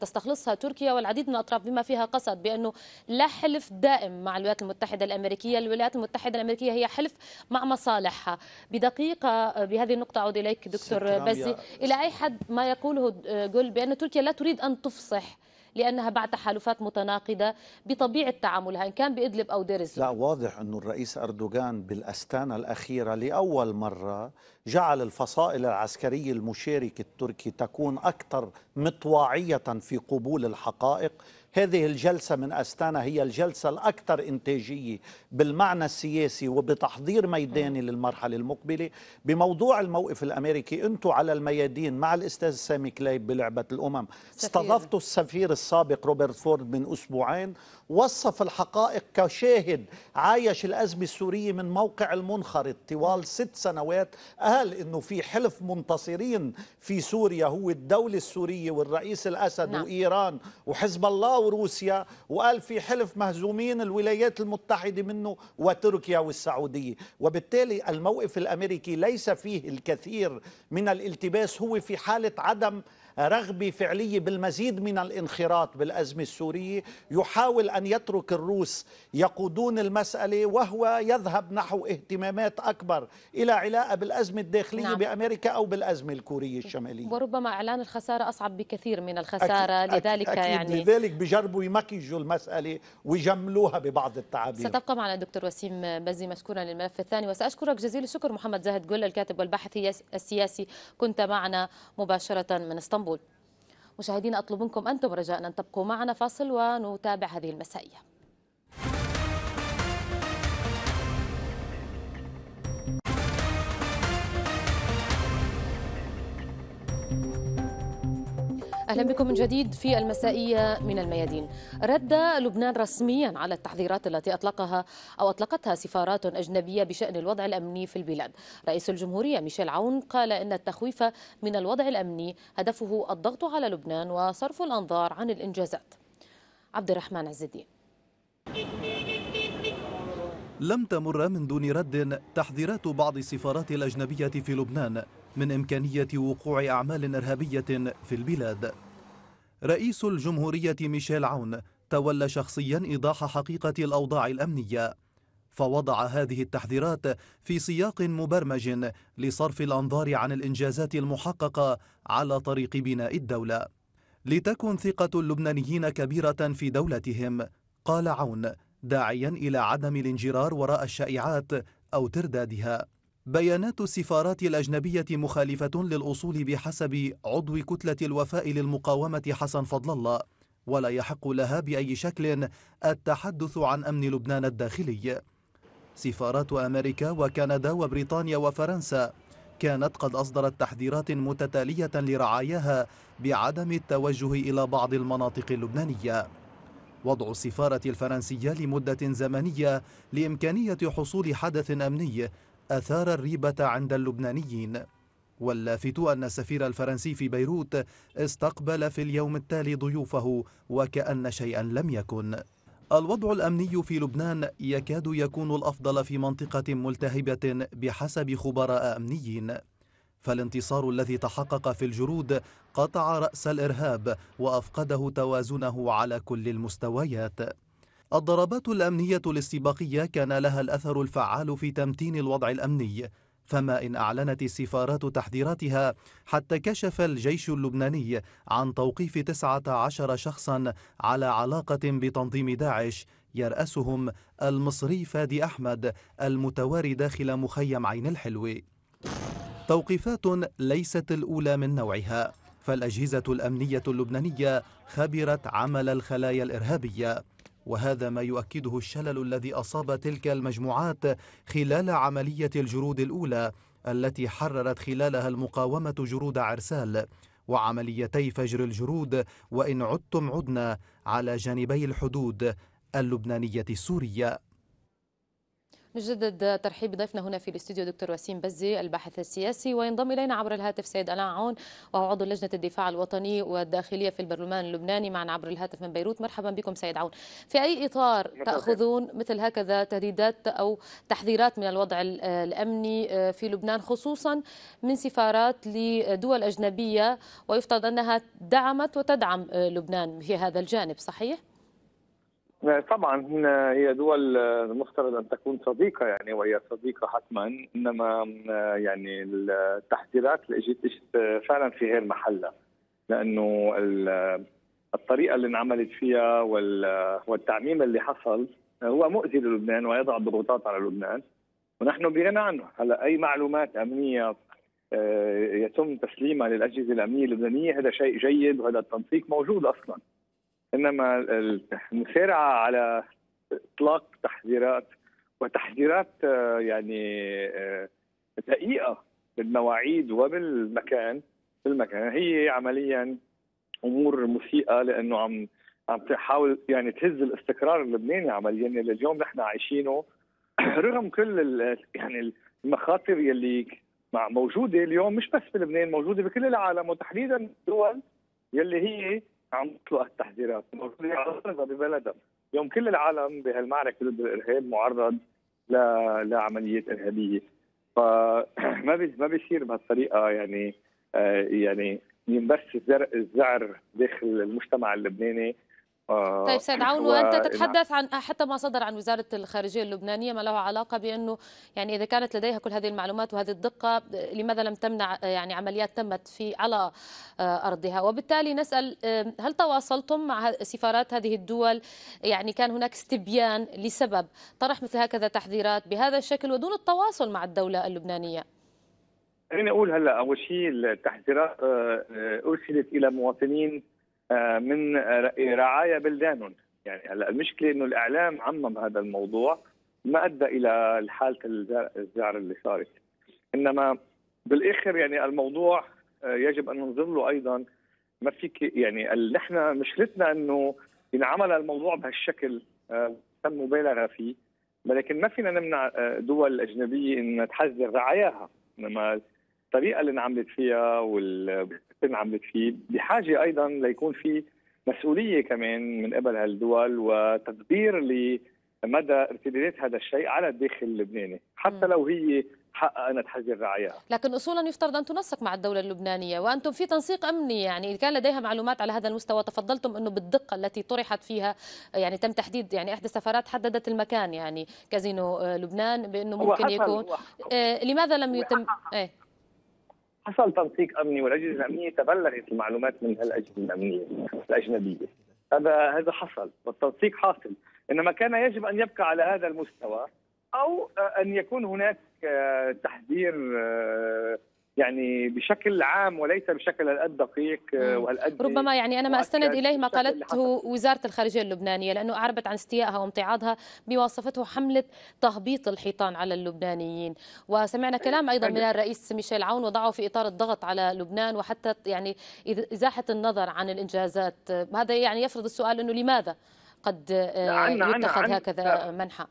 [SPEAKER 1] تستخلصها تركيا والعديد من الأطراف بما فيها قصد بأنه لا حلف دائم مع الولايات المتحدة الأمريكية الولايات المتحدة الأمريكية هي حلف مع مصالحها بدقيقة آه، بهذه النقطة أعود إليك دكتور بزي إلى أي حد ما يقوله آه، جول بأن تركيا لا تريد أن تفصح لأنها بعد تحالفات متناقضة بطبيعة تعاملها إن كان بإدلب أو دير الزور
[SPEAKER 4] لا واضح أن الرئيس أردوغان بالأستانة الأخيرة لأول مرة جعل الفصائل العسكرية المشاركه التركي تكون أكثر مطواعية في قبول الحقائق هذه الجلسة من أستانا هي الجلسة الأكثر إنتاجية بالمعنى السياسي وبتحضير ميداني للمرحلة المقبلة بموضوع الموقف الأمريكي أنتوا على الميادين مع الأستاذ سامي كليب بلعبة الأمم استضفتوا السفير السابق روبرت فورد من أسبوعين وصف الحقائق كشاهد عايش الأزمة السورية من موقع المنخرط طوال ست سنوات قال أنه في حلف منتصرين في سوريا هو الدولة السورية والرئيس الأسد نعم. وإيران وحزب الله أو روسيا وقال في حلف مهزومين الولايات المتحدة منه وتركيا والسعودية وبالتالي الموقف الأمريكي ليس فيه الكثير من الالتباس هو في حالة عدم رغبة فعلية بالمزيد من الانخراط بالأزمة السورية يحاول أن يترك الروس يقودون المسألة وهو يذهب نحو اهتمامات أكبر إلى علاقة بالأزمة الداخلية نعم. بأمريكا أو بالأزمة الكورية الشمالية
[SPEAKER 1] وربما إعلان الخسارة أصعب بكثير من الخسارة أكيد لذلك أكيد يعني لذلك
[SPEAKER 4] بجربوا يمكجوا المسألة ويجملوها ببعض التعابير
[SPEAKER 1] ستبقى معنا دكتور وسيم بزي مشكورا للملف الثاني وسأشكرك جزيل الشكر محمد زاهد جل الكاتب والباحث السياسي كنت معنا مباشرة من اسطنبول اسطنبول مشاهدينا أطلب منكم أنتم رجاء أن تبقوا معنا فاصل ونتابع هذه المسائية أهلا بكم من جديد في المسائية من الميادين رد لبنان رسميا على التحذيرات التي أطلقها أو أطلقتها سفارات أجنبية بشأن الوضع الأمني في البلاد رئيس الجمهورية ميشيل عون قال إن التخويف من الوضع الأمني هدفه الضغط على لبنان وصرف الأنظار عن الإنجازات عبد الرحمن عز الدين
[SPEAKER 7] لم تمر من دون رد تحذيرات بعض السفارات الأجنبية في لبنان من إمكانية وقوع أعمال إرهابية في البلاد رئيس الجمهورية ميشيل عون تولى شخصيا إيضاح حقيقة الأوضاع الأمنية فوضع هذه التحذيرات في سياق مبرمج لصرف الأنظار عن الإنجازات المحققة على طريق بناء الدولة لتكن ثقة اللبنانيين كبيرة في دولتهم قال عون داعيا إلى عدم الانجرار وراء الشائعات أو تردادها بيانات السفارات الأجنبية مخالفة للأصول بحسب عضو كتلة الوفاء للمقاومة حسن فضل الله ولا يحق لها بأي شكل التحدث عن أمن لبنان الداخلي سفارات أمريكا وكندا وبريطانيا وفرنسا كانت قد أصدرت تحذيرات متتالية لرعاياها بعدم التوجه إلى بعض المناطق اللبنانية وضع السفارة الفرنسية لمدة زمنية لإمكانية حصول حدث أمني أثار الريبة عند اللبنانيين واللافت أن السفير الفرنسي في بيروت استقبل في اليوم التالي ضيوفه وكأن شيئا لم يكن الوضع الأمني في لبنان يكاد يكون الأفضل في منطقة ملتهبة بحسب خبراء أمنيين فالانتصار الذي تحقق في الجرود قطع رأس الإرهاب وأفقده توازنه على كل المستويات الضربات الأمنية الاستباقية كان لها الأثر الفعال في تمتين الوضع الأمني فما إن أعلنت السفارات تحذيراتها حتى كشف الجيش اللبناني عن توقيف 19 شخصا على علاقة بتنظيم داعش يرأسهم المصري فادي أحمد المتواري داخل مخيم عين الحلوي توقيفات ليست الأولى من نوعها فالأجهزة الأمنية اللبنانية خبرت عمل الخلايا الإرهابية وهذا ما يؤكده الشلل الذي أصاب تلك المجموعات خلال عملية الجرود الأولى التي حررت خلالها المقاومة جرود عرسال وعمليتي فجر الجرود وإن عدتم عدنا على جانبي الحدود اللبنانية السورية
[SPEAKER 1] نجدد ترحيب ضيفنا هنا في الاستوديو دكتور وسيم بزي الباحث السياسي وينضم الينا عبر الهاتف سيد الاء عون وهو عضو لجنه الدفاع الوطني والداخليه في البرلمان اللبناني معنا عبر الهاتف من بيروت مرحبا بكم سيد عون في اي اطار تاخذون مثل هكذا تهديدات او تحذيرات من الوضع الامني آه، في لبنان خصوصا من سفارات لدول اجنبيه ويفترض انها دعمت وتدعم آه، لبنان في هذا الجانب صحيح؟
[SPEAKER 8] طبعا هي دول المفترض ان تكون صديقه يعني وهي صديقه حتما انما يعني التحذيرات اللي اجت فعلا في غير محلها لانه الطريقه اللي انعملت فيها والتعميم اللي حصل هو مؤذي للبنان ويضع ضغوطات على لبنان ونحن بغنى عنه هلا اي معلومات امنيه آه، يتم تسليمها للاجهزه الامنيه اللبنانيه هذا شيء جيد وهذا التنسيق موجود اصلا انما المسارعه على اطلاق تحذيرات وتحذيرات آه، يعني آه، دقيقه بالمواعيد وبالمكان بالمكان هي عمليا امور مسيئه لانه عم عم تحاول يعني تهز الاستقرار اللبناني عمليا اللي اليوم نحن عايشينه [CLEARS THROAT] رغم كل يعني المخاطر يلي مع موجوده اليوم مش بس في لبنان موجوده بكل العالم وتحديدا الدول يلي هي عم تطلق التحذيرات ببلدها اليوم كل العالم بهالمعركه ضد الارهاب معرض لعمليات ارهابيه فما [CLEARS THROAT] ما بيصير بهالطريقه يعني آه يعني ينبث الزعر داخل المجتمع اللبناني طيب آه، سيد عون وانت آه، تتحدث
[SPEAKER 1] عن حتى ما صدر عن وزاره الخارجيه اللبنانيه ما له علاقه بانه يعني اذا كانت لديها كل هذه المعلومات وهذه الدقه لماذا لم تمنع آه، يعني عمليات تمت في على ارضها وبالتالي نسال هل تواصلتم مع سفارات هذه الدول يعني كان هناك استبيان لسبب طرح مثل هكذا تحذيرات بهذا الشكل ودون التواصل مع الدوله اللبنانيه
[SPEAKER 8] خليني اقول هلا اول شيء التحذيرات ارسلت الى مواطنين آه، من رعايا بلدانهم يعني هلا المشكله انه الاعلام عمم هذا الموضوع ما ادى الى حاله الزعر اللي صارت انما بالاخر يعني الموضوع آه، يجب ان ننظر له ايضا ما فيك يعني نحن مشكلتنا انه ينعمل الموضوع بهالشكل آه، تم مبالغه فيه ولكن ما فينا نمنع دول اجنبيه ان تحذر رعاياها انما الطريقه اللي انعملت فيها واللي انعملت فيه بحاجه ايضا ليكون في مسؤوليه كمان من قبل هالدول وتقدير لمدى ارتدادات هذا الشيء على الداخل اللبناني حتى لو هي حققت حجر رعاياها
[SPEAKER 1] لكن اصولا يفترض ان تنسق مع الدوله اللبنانيه وانتم في تنسيق امني يعني اذا كان لديها معلومات على هذا المستوى تفضلتم انه بالدقه التي طرحت فيها يعني تم تحديد يعني احدى السفارات حددت المكان يعني كازينو آه، لبنان بانه ممكن يكون آه لماذا لم يتم آه
[SPEAKER 8] حصل تنسيق امني والاجهزه الامنيه تبلغت المعلومات من الاجهزه الامنيه الاجنبيه هذا هذا حصل والتنسيق حاصل انما كان يجب ان يبقى على هذا المستوى او ان يكون هناك آه، تحذير آه، يعني بشكل عام وليس بشكل هالقد دقيق آه، وهالقد ربما
[SPEAKER 1] يعني انا ما استند اليه ما قالته وزاره الخارجيه اللبنانيه لانه اعربت عن استيائها وامتعاضها بوصفته حمله تهبيط الحيطان على اللبنانيين وسمعنا إيه، كلام ايضا من الرئيس ميشيل عون وضعه في اطار الضغط على لبنان وحتى يعني ازاحه النظر عن الانجازات هذا يعني يفرض السؤال انه لماذا قد آه، يتخذ هكذا منحى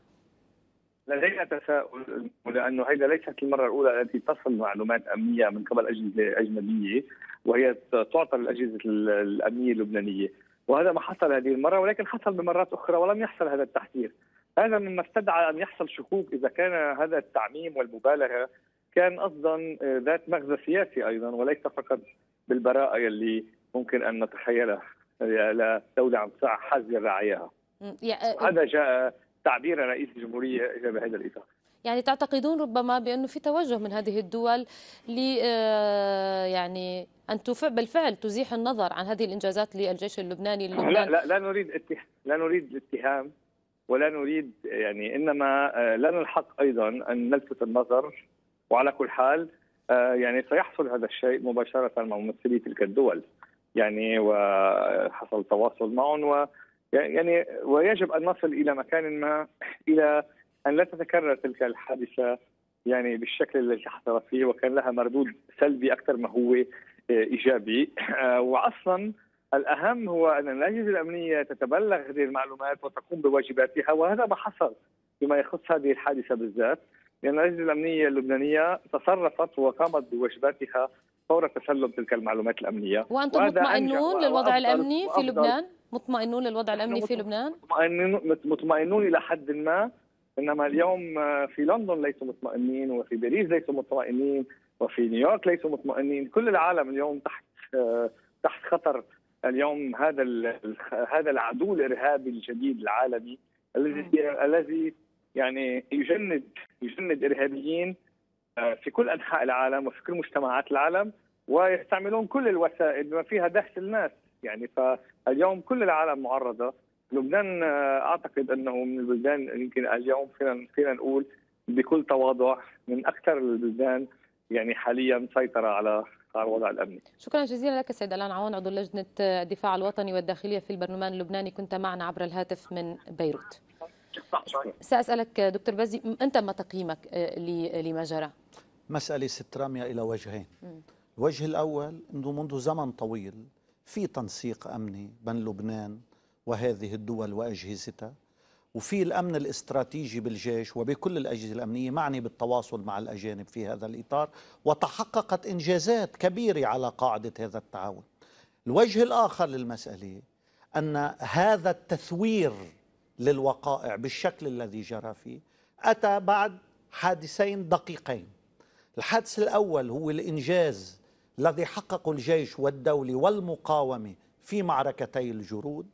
[SPEAKER 8] لدينا تساؤل لانه هذا ليست المره الاولى التي تصل معلومات امنيه من قبل اجهزه اجنبيه وهي تعطى للاجهزه الامنيه اللبنانيه وهذا ما حصل هذه المره ولكن حصل بمرات اخرى ولم يحصل هذا التحذير هذا مما استدعى ان يحصل شكوك اذا كان هذا التعميم والمبالغه كان قصدا ذات مغزى سياسي ايضا وليس فقط بالبراءه اللي ممكن ان نتخيلها لدوله عم تسعى حذر رعاياها هذا جاء تعبير رئيس الجمهوريه اجى بهذا الاطار
[SPEAKER 1] يعني تعتقدون ربما بانه في توجه من هذه الدول ل آه، يعني ان بالفعل تزيح النظر عن هذه الانجازات للجيش اللبناني لا لا لا
[SPEAKER 8] نريد لا نريد الاتهام ولا نريد يعني انما آه، لنا الحق ايضا ان نلفت النظر وعلى كل حال آه، يعني سيحصل هذا الشيء مباشره مع ممثلي تلك الدول يعني وحصل تواصل معهم يعني-, يعني ويجب ان نصل الى مكان ما الى ان لا تتكرر تلك الحادثه يعني بالشكل الذي حصلت فيه وكان لها مردود سلبي اكثر ما هو آه، ايجابي آه، واصلا الاهم هو ان الاجهزه الامنيه تتبلغ هذه المعلومات وتقوم بواجباتها وهذا ما حصل فيما يخص هذه الحادثه بالذات لان الاجهزه الامنيه اللبنانيه تصرفت وقامت بواجباتها فور تسلم تلك المعلومات الامنيه وانتم مطمئنون للوضع الامني في لبنان؟
[SPEAKER 1] مطمئنون للوضع الامني في لبنان؟
[SPEAKER 8] مطمئنون الى حد ما انما اليوم في لندن ليسوا مطمئنين وفي باريس ليسوا مطمئنين وفي نيويورك ليسوا مطمئنين، كل العالم اليوم تحت آه، تحت خطر اليوم هذا هذا العدو الارهابي الجديد العالمي الذي الذي يعني يجند يجند ارهابيين آه، في كل انحاء العالم وفي كل مجتمعات العالم ويستعملون كل الوسائل بما فيها دهس الناس يعني فاليوم كل العالم معرضه لبنان آه، اعتقد انه من البلدان يمكن اليوم فينا فينا نقول بكل تواضع من اكثر البلدان يعني حاليا مسيطره على على الوضع الامني.
[SPEAKER 1] شكرا جزيلا لك سيد الان عون عضو لجنه الدفاع آه، الوطني والداخليه في البرلمان اللبناني كنت معنا عبر الهاتف من بيروت. ساسالك آه، دكتور بازي انت ما تقييمك لما جرى؟
[SPEAKER 4] مساله ست راميه الى وجهين. الوجه الاول انه منذ زمن طويل في تنسيق أمني بين لبنان وهذه الدول وأجهزتها وفي الأمن الاستراتيجي بالجيش وبكل الأجهزة الأمنية معني بالتواصل مع الأجانب في هذا الإطار وتحققت إنجازات كبيرة على قاعدة هذا التعاون الوجه الآخر للمسألة أن هذا التثوير للوقائع بالشكل الذي جرى فيه أتى بعد حادثين دقيقين الحادث الأول هو الإنجاز الذي حققه الجيش والدولة والمقاومة في معركتي الجرود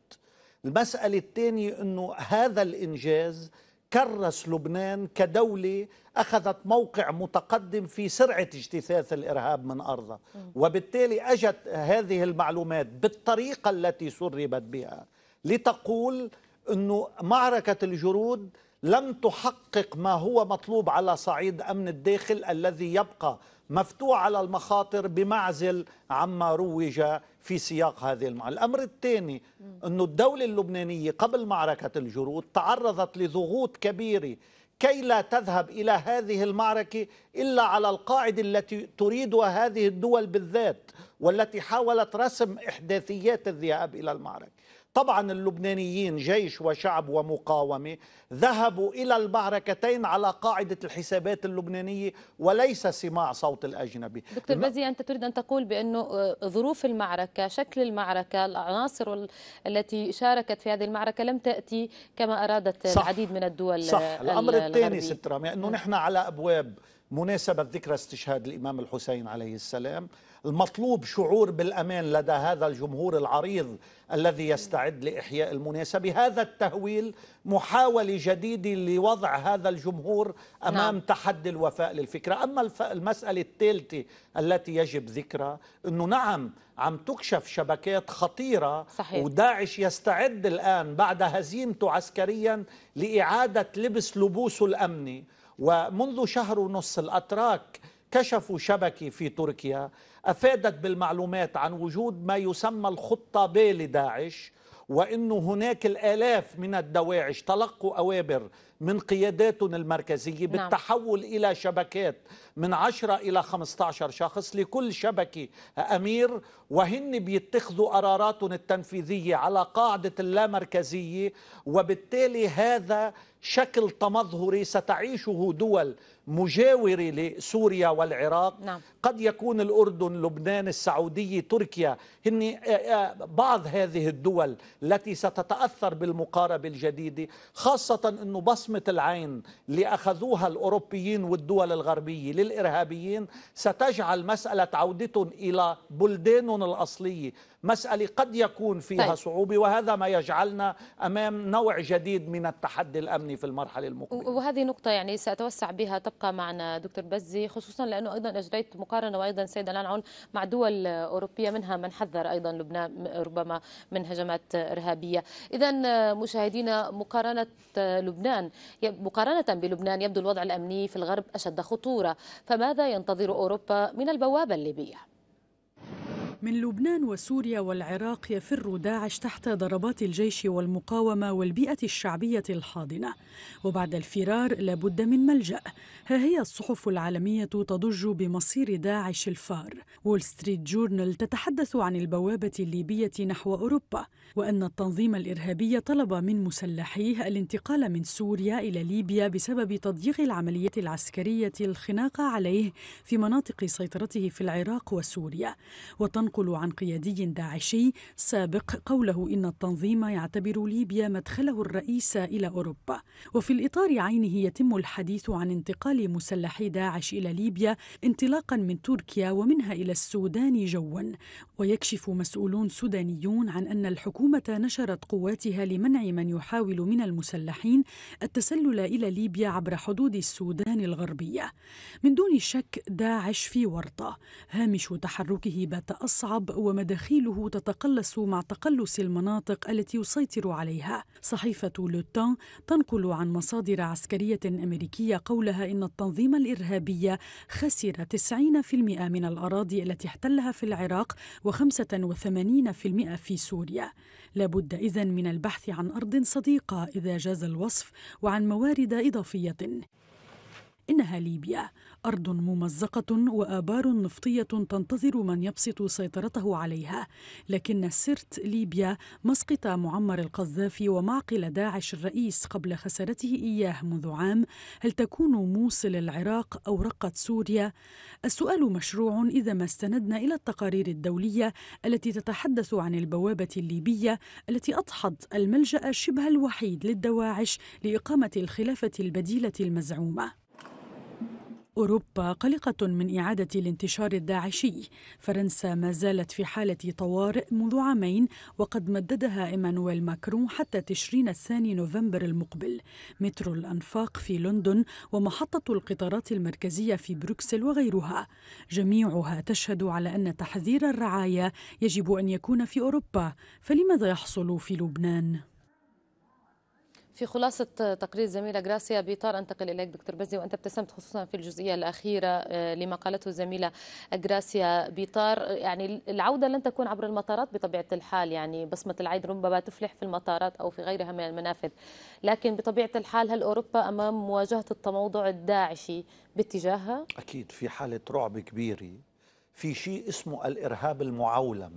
[SPEAKER 4] المسألة الثانية أنه هذا الإنجاز كرس لبنان كدولة أخذت موقع متقدم في سرعة اجتثاث الإرهاب من أرضها وبالتالي أجت هذه المعلومات بالطريقة التي سربت بها لتقول أنه معركة الجرود لم تحقق ما هو مطلوب على صعيد امن الداخل الذي يبقى مفتوح على المخاطر بمعزل عما روج في سياق هذه المعركة الأمر الثاني أن الدولة اللبنانية قبل معركة الجرود تعرضت لضغوط كبيرة كي لا تذهب إلى هذه المعركة إلا على القاعدة التي تريدها هذه الدول بالذات والتي حاولت رسم إحداثيات الذهاب إلى المعركة طبعا اللبنانيين جيش وشعب ومقاومة ذهبوا إلى المعركتين على قاعدة الحسابات اللبنانية وليس سماع صوت الأجنبي دكتور بزي
[SPEAKER 1] أنت تريد أن تقول بأنه آه، ظروف المعركة شكل المعركة العناصر التي شاركت في هذه المعركة لم تأتي كما أرادت صح العديد من الدول صح الأمر الثاني
[SPEAKER 4] سترامي أنه نعم. نحن على أبواب مناسبة ذكرى استشهاد الإمام الحسين عليه السلام المطلوب شعور بالامان لدى هذا الجمهور العريض الذي يستعد لاحياء المناسبه هذا التهويل محاوله جديده لوضع هذا الجمهور امام نعم. تحدي الوفاء للفكره اما المساله الثالثه التي يجب ذكرها انه نعم عم تكشف شبكات خطيرة صحيح. وداعش يستعد الآن بعد هزيمته عسكريا لإعادة لبس لبوسه الأمني ومنذ شهر ونص الأتراك كشفوا شبكة في تركيا أفادت بالمعلومات عن وجود ما يسمى الخطة ب لداعش وأنه هناك الآلاف من الدواعش تلقوا أوامر من قياداتهم المركزية نعم. بالتحول نعم. إلى شبكات من 10 إلى 15 شخص لكل شبكة أمير وهن بيتخذوا قراراتهم التنفيذية على قاعدة اللامركزية وبالتالي هذا شكل تمظهري ستعيشه دول مجاورة لسوريا والعراق نعم. قد يكون الأردن لبنان السعودية تركيا هن بعض هذه الدول التي ستتأثر بالمقاربة الجديدة خاصة أنه بصمة بصمة العين اللي أخذوها الأوروبيين والدول الغربية للإرهابيين ستجعل مسألة عودتهم إلى بلدانهم الأصلية مسألة قد يكون فيها طيب. صعوبة وهذا ما يجعلنا أمام نوع جديد من التحدي الأمني في المرحلة المقبلة
[SPEAKER 1] وهذه نقطة يعني سأتوسع بها تبقى معنا دكتور بزي خصوصا لأنه أيضا أجريت مقارنة وأيضا سيد لانعون مع دول أوروبية منها من حذر أيضا لبنان ربما من هجمات إرهابية إذا مشاهدينا مقارنة لبنان مقارنة بلبنان يبدو الوضع الأمني في الغرب أشد خطورة فماذا ينتظر أوروبا من البوابة الليبية؟
[SPEAKER 9] من لبنان وسوريا والعراق يفر داعش تحت ضربات الجيش والمقاومة والبيئة الشعبية الحاضنة وبعد الفرار لابد من ملجأ ها هي الصحف العالمية تضج بمصير داعش الفار وول ستريت جورنال تتحدث عن البوابة الليبية نحو أوروبا وأن التنظيم الإرهابي طلب من مسلحيه الانتقال من سوريا إلى ليبيا بسبب تضييق العمليات العسكرية الخناقة عليه في مناطق سيطرته في العراق وسوريا وتنقل ينقل عن قيادي داعشي سابق قوله إن التنظيم يعتبر ليبيا مدخله الرئيس إلى أوروبا وفي الإطار عينه يتم الحديث عن انتقال مسلحي داعش إلى ليبيا انطلاقا من تركيا ومنها إلى السودان جوا ويكشف مسؤولون سودانيون عن أن الحكومة نشرت قواتها لمنع من يحاول من المسلحين التسلل إلى ليبيا عبر حدود السودان الغربية من دون شك داعش في ورطة هامش تحركه بات أصلا يصعب ومداخيله تتقلص مع تقلص المناطق التي يسيطر عليها صحيفة لوتان تنقل عن مصادر عسكرية أمريكية قولها إن التنظيم الإرهابي خسر 90% من الأراضي التي احتلها في العراق و85% في سوريا لابد إذن من البحث عن أرض صديقة إذا جاز الوصف وعن موارد إضافية إنها ليبيا أرض ممزقة وآبار نفطية تنتظر من يبسط سيطرته عليها لكن سرت ليبيا مسقط معمر القذافي ومعقل داعش الرئيس قبل خسارته إياه منذ عام هل تكون موصل العراق أو رقة سوريا؟ السؤال مشروع إذا ما استندنا إلى التقارير الدولية التي تتحدث عن البوابة الليبية التي أضحت الملجأ شبه الوحيد للدواعش لإقامة الخلافة البديلة المزعومة أوروبا قلقة من إعادة الانتشار الداعشي فرنسا ما زالت في حالة طوارئ منذ عامين وقد مددها إيمانويل ماكرون حتى تشرين الثاني نوفمبر المقبل مترو الأنفاق في لندن ومحطة القطارات المركزية في بروكسل وغيرها جميعها تشهد على أن تحذير الرعاية يجب أن يكون في أوروبا فلماذا يحصل في لبنان؟
[SPEAKER 1] في خلاصة تقرير زميلة جراسيا بيطار أنتقل إليك دكتور بزي وأنت ابتسمت خصوصا في الجزئية الأخيرة آه، لما قالته الزميلة جراسيا بيطار يعني العودة لن تكون عبر المطارات بطبيعة الحال يعني بصمة العيد ربما تفلح في المطارات أو في غيرها من المنافذ لكن بطبيعة الحال هل أوروبا أمام مواجهة التموضع الداعشي
[SPEAKER 4] باتجاهها؟ أكيد في حالة رعب كبيرة في شيء اسمه الإرهاب المعولم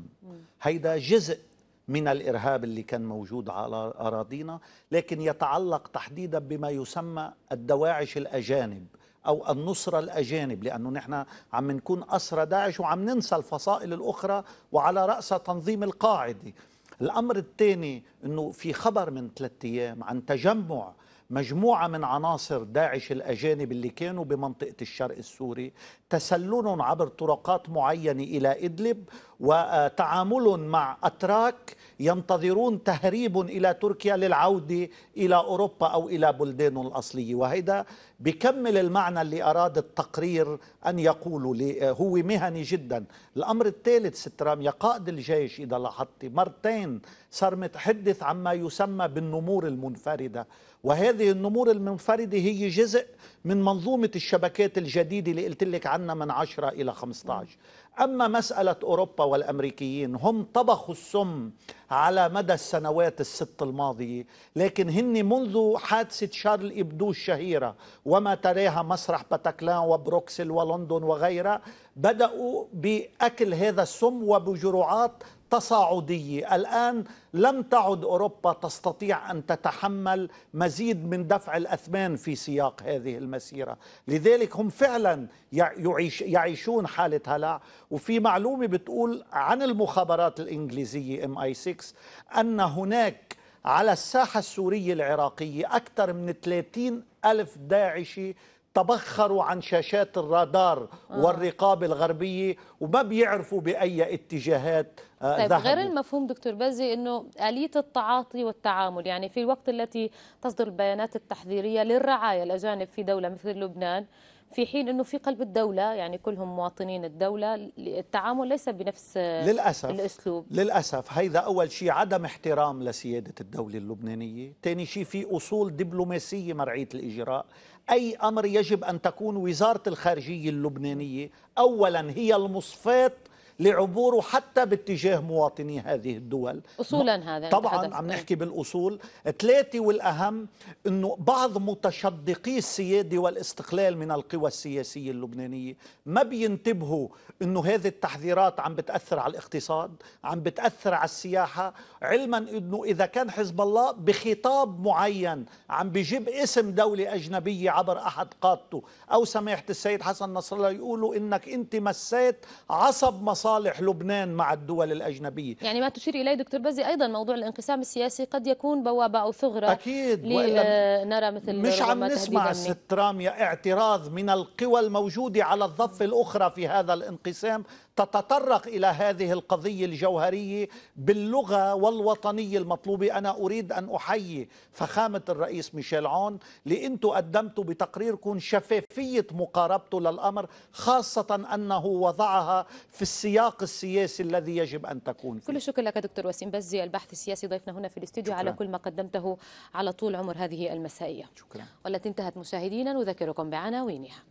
[SPEAKER 4] هيدا جزء من الارهاب اللي كان موجود على اراضينا لكن يتعلق تحديدا بما يسمى الدواعش الاجانب او النصره الاجانب لانه نحن عم نكون اسرى داعش وعم ننسى الفصائل الاخرى وعلى راس تنظيم القاعده الامر الثاني انه في خبر من ثلاثة ايام عن تجمع مجموعة من عناصر داعش الأجانب اللي كانوا بمنطقة الشرق السوري تسللهم عبر طرقات معينة إلى إدلب وتعامل مع أتراك ينتظرون تهريب إلى تركيا للعودة إلى أوروبا أو إلى بلدانهم الأصلية وهذا بكمل المعنى اللي أراد التقرير أن يقوله هو مهني جدا الأمر الثالث سترام يقائد قائد الجيش إذا لاحظتي مرتين صار متحدث عما يسمى بالنمور المنفردة وهذه النمور المنفردة هي جزء من منظومة الشبكات الجديدة اللي قلت لك عنها من 10 إلى 15 أما مسألة أوروبا والأمريكيين هم طبخوا السم على مدى السنوات الست الماضية لكن هن منذ حادثة شارل إبدو الشهيرة وما تراها مسرح باتاكلان وبروكسل ولندن وغيرها بدأوا بأكل هذا السم وبجرعات تصاعدية الآن لم تعد أوروبا تستطيع أن تتحمل مزيد من دفع الأثمان في سياق هذه المسيرة لذلك هم فعلا يعيش يعيشون حالة هلع وفي معلومة بتقول عن المخابرات الإنجليزية MI6 البوليتكس أن هناك على الساحة السورية العراقية أكثر من 30 ألف داعشي تبخروا عن شاشات الرادار آه. والرقابة الغربية وما بيعرفوا بأي اتجاهات آه، طيب ذهب. غير
[SPEAKER 1] المفهوم دكتور بازي أنه آلية التعاطي والتعامل يعني في الوقت التي تصدر البيانات التحذيرية للرعاية الأجانب في دولة مثل لبنان في حين انه في قلب الدوله يعني كلهم مواطنين الدوله التعامل ليس بنفس للاسف الاسلوب
[SPEAKER 4] للاسف هذا اول شيء عدم احترام لسياده الدوله اللبنانيه، ثاني شيء في اصول دبلوماسيه مرعيه الاجراء، اي امر يجب ان تكون وزاره الخارجيه اللبنانيه اولا هي المصفات لعبوره حتى باتجاه مواطني هذه الدول أصولا
[SPEAKER 1] هذا طبعا عم نحكي
[SPEAKER 4] إيه. بالأصول ثلاثة والأهم أنه بعض متشدقي السيادة والاستقلال من القوى السياسية اللبنانية ما بينتبهوا أنه هذه التحذيرات عم بتأثر على الاقتصاد عم بتأثر على السياحة علما أنه إذا كان حزب الله بخطاب معين عم بيجيب اسم دولة أجنبية عبر أحد قادته أو سماحة السيد حسن نصر الله يقولوا أنك أنت مسيت عصب مصر مصالح لبنان مع الدول الأجنبية
[SPEAKER 1] يعني ما تشير إليه دكتور بزي أيضا موضوع الانقسام السياسي قد يكون بوابة أو ثغرة أكيد نرى مثل مش عم نسمع ست
[SPEAKER 4] رامية اعتراض من القوى الموجودة على الضفة الأخرى في هذا الانقسام تتطرق إلى هذه القضية الجوهرية باللغة والوطنية المطلوبة أنا أريد أن أحيي فخامة الرئيس ميشيل عون لأنتم قدمتوا بتقريركم شفافية مقاربته للأمر خاصة أنه وضعها في السياسة السياق السياسي الذي يجب أن تكون فيه كل
[SPEAKER 1] الشكر لك دكتور وسيم بزي البحث السياسي ضيفنا هنا في الاستوديو على كل ما قدمته على طول عمر هذه المسائية شكرا والتي انتهت مشاهدينا نذكركم بعناوينها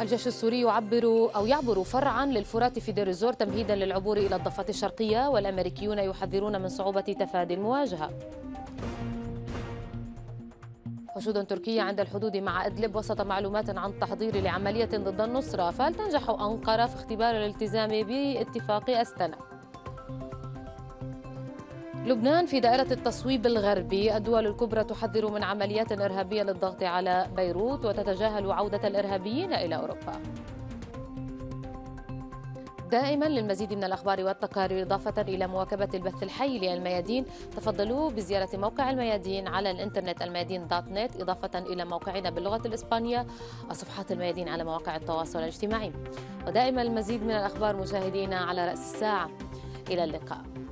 [SPEAKER 1] الجيش السوري يعبر أو يعبر فرعا للفرات في دير الزور تمهيدا للعبور إلى الضفة الشرقية والأمريكيون يحذرون من صعوبة تفادي المواجهة حشود تركية عند الحدود مع إدلب وسط معلومات عن تحضير لعملية ضد النصرة فهل تنجح أنقرة في اختبار الالتزام باتفاق أستنا؟ لبنان في دائرة التصويب الغربي الدول الكبرى تحذر من عمليات إرهابية للضغط على بيروت وتتجاهل عودة الإرهابيين إلى أوروبا دائما للمزيد من الأخبار والتقارير إضافة إلى مواكبة البث الحي للميادين تفضلوا بزيارة موقع الميادين على الإنترنت الميادين دوت نت إضافة إلى موقعنا باللغة الإسبانية وصفحات الميادين على مواقع التواصل الاجتماعي ودائما المزيد من الأخبار مشاهدينا على رأس الساعة إلى اللقاء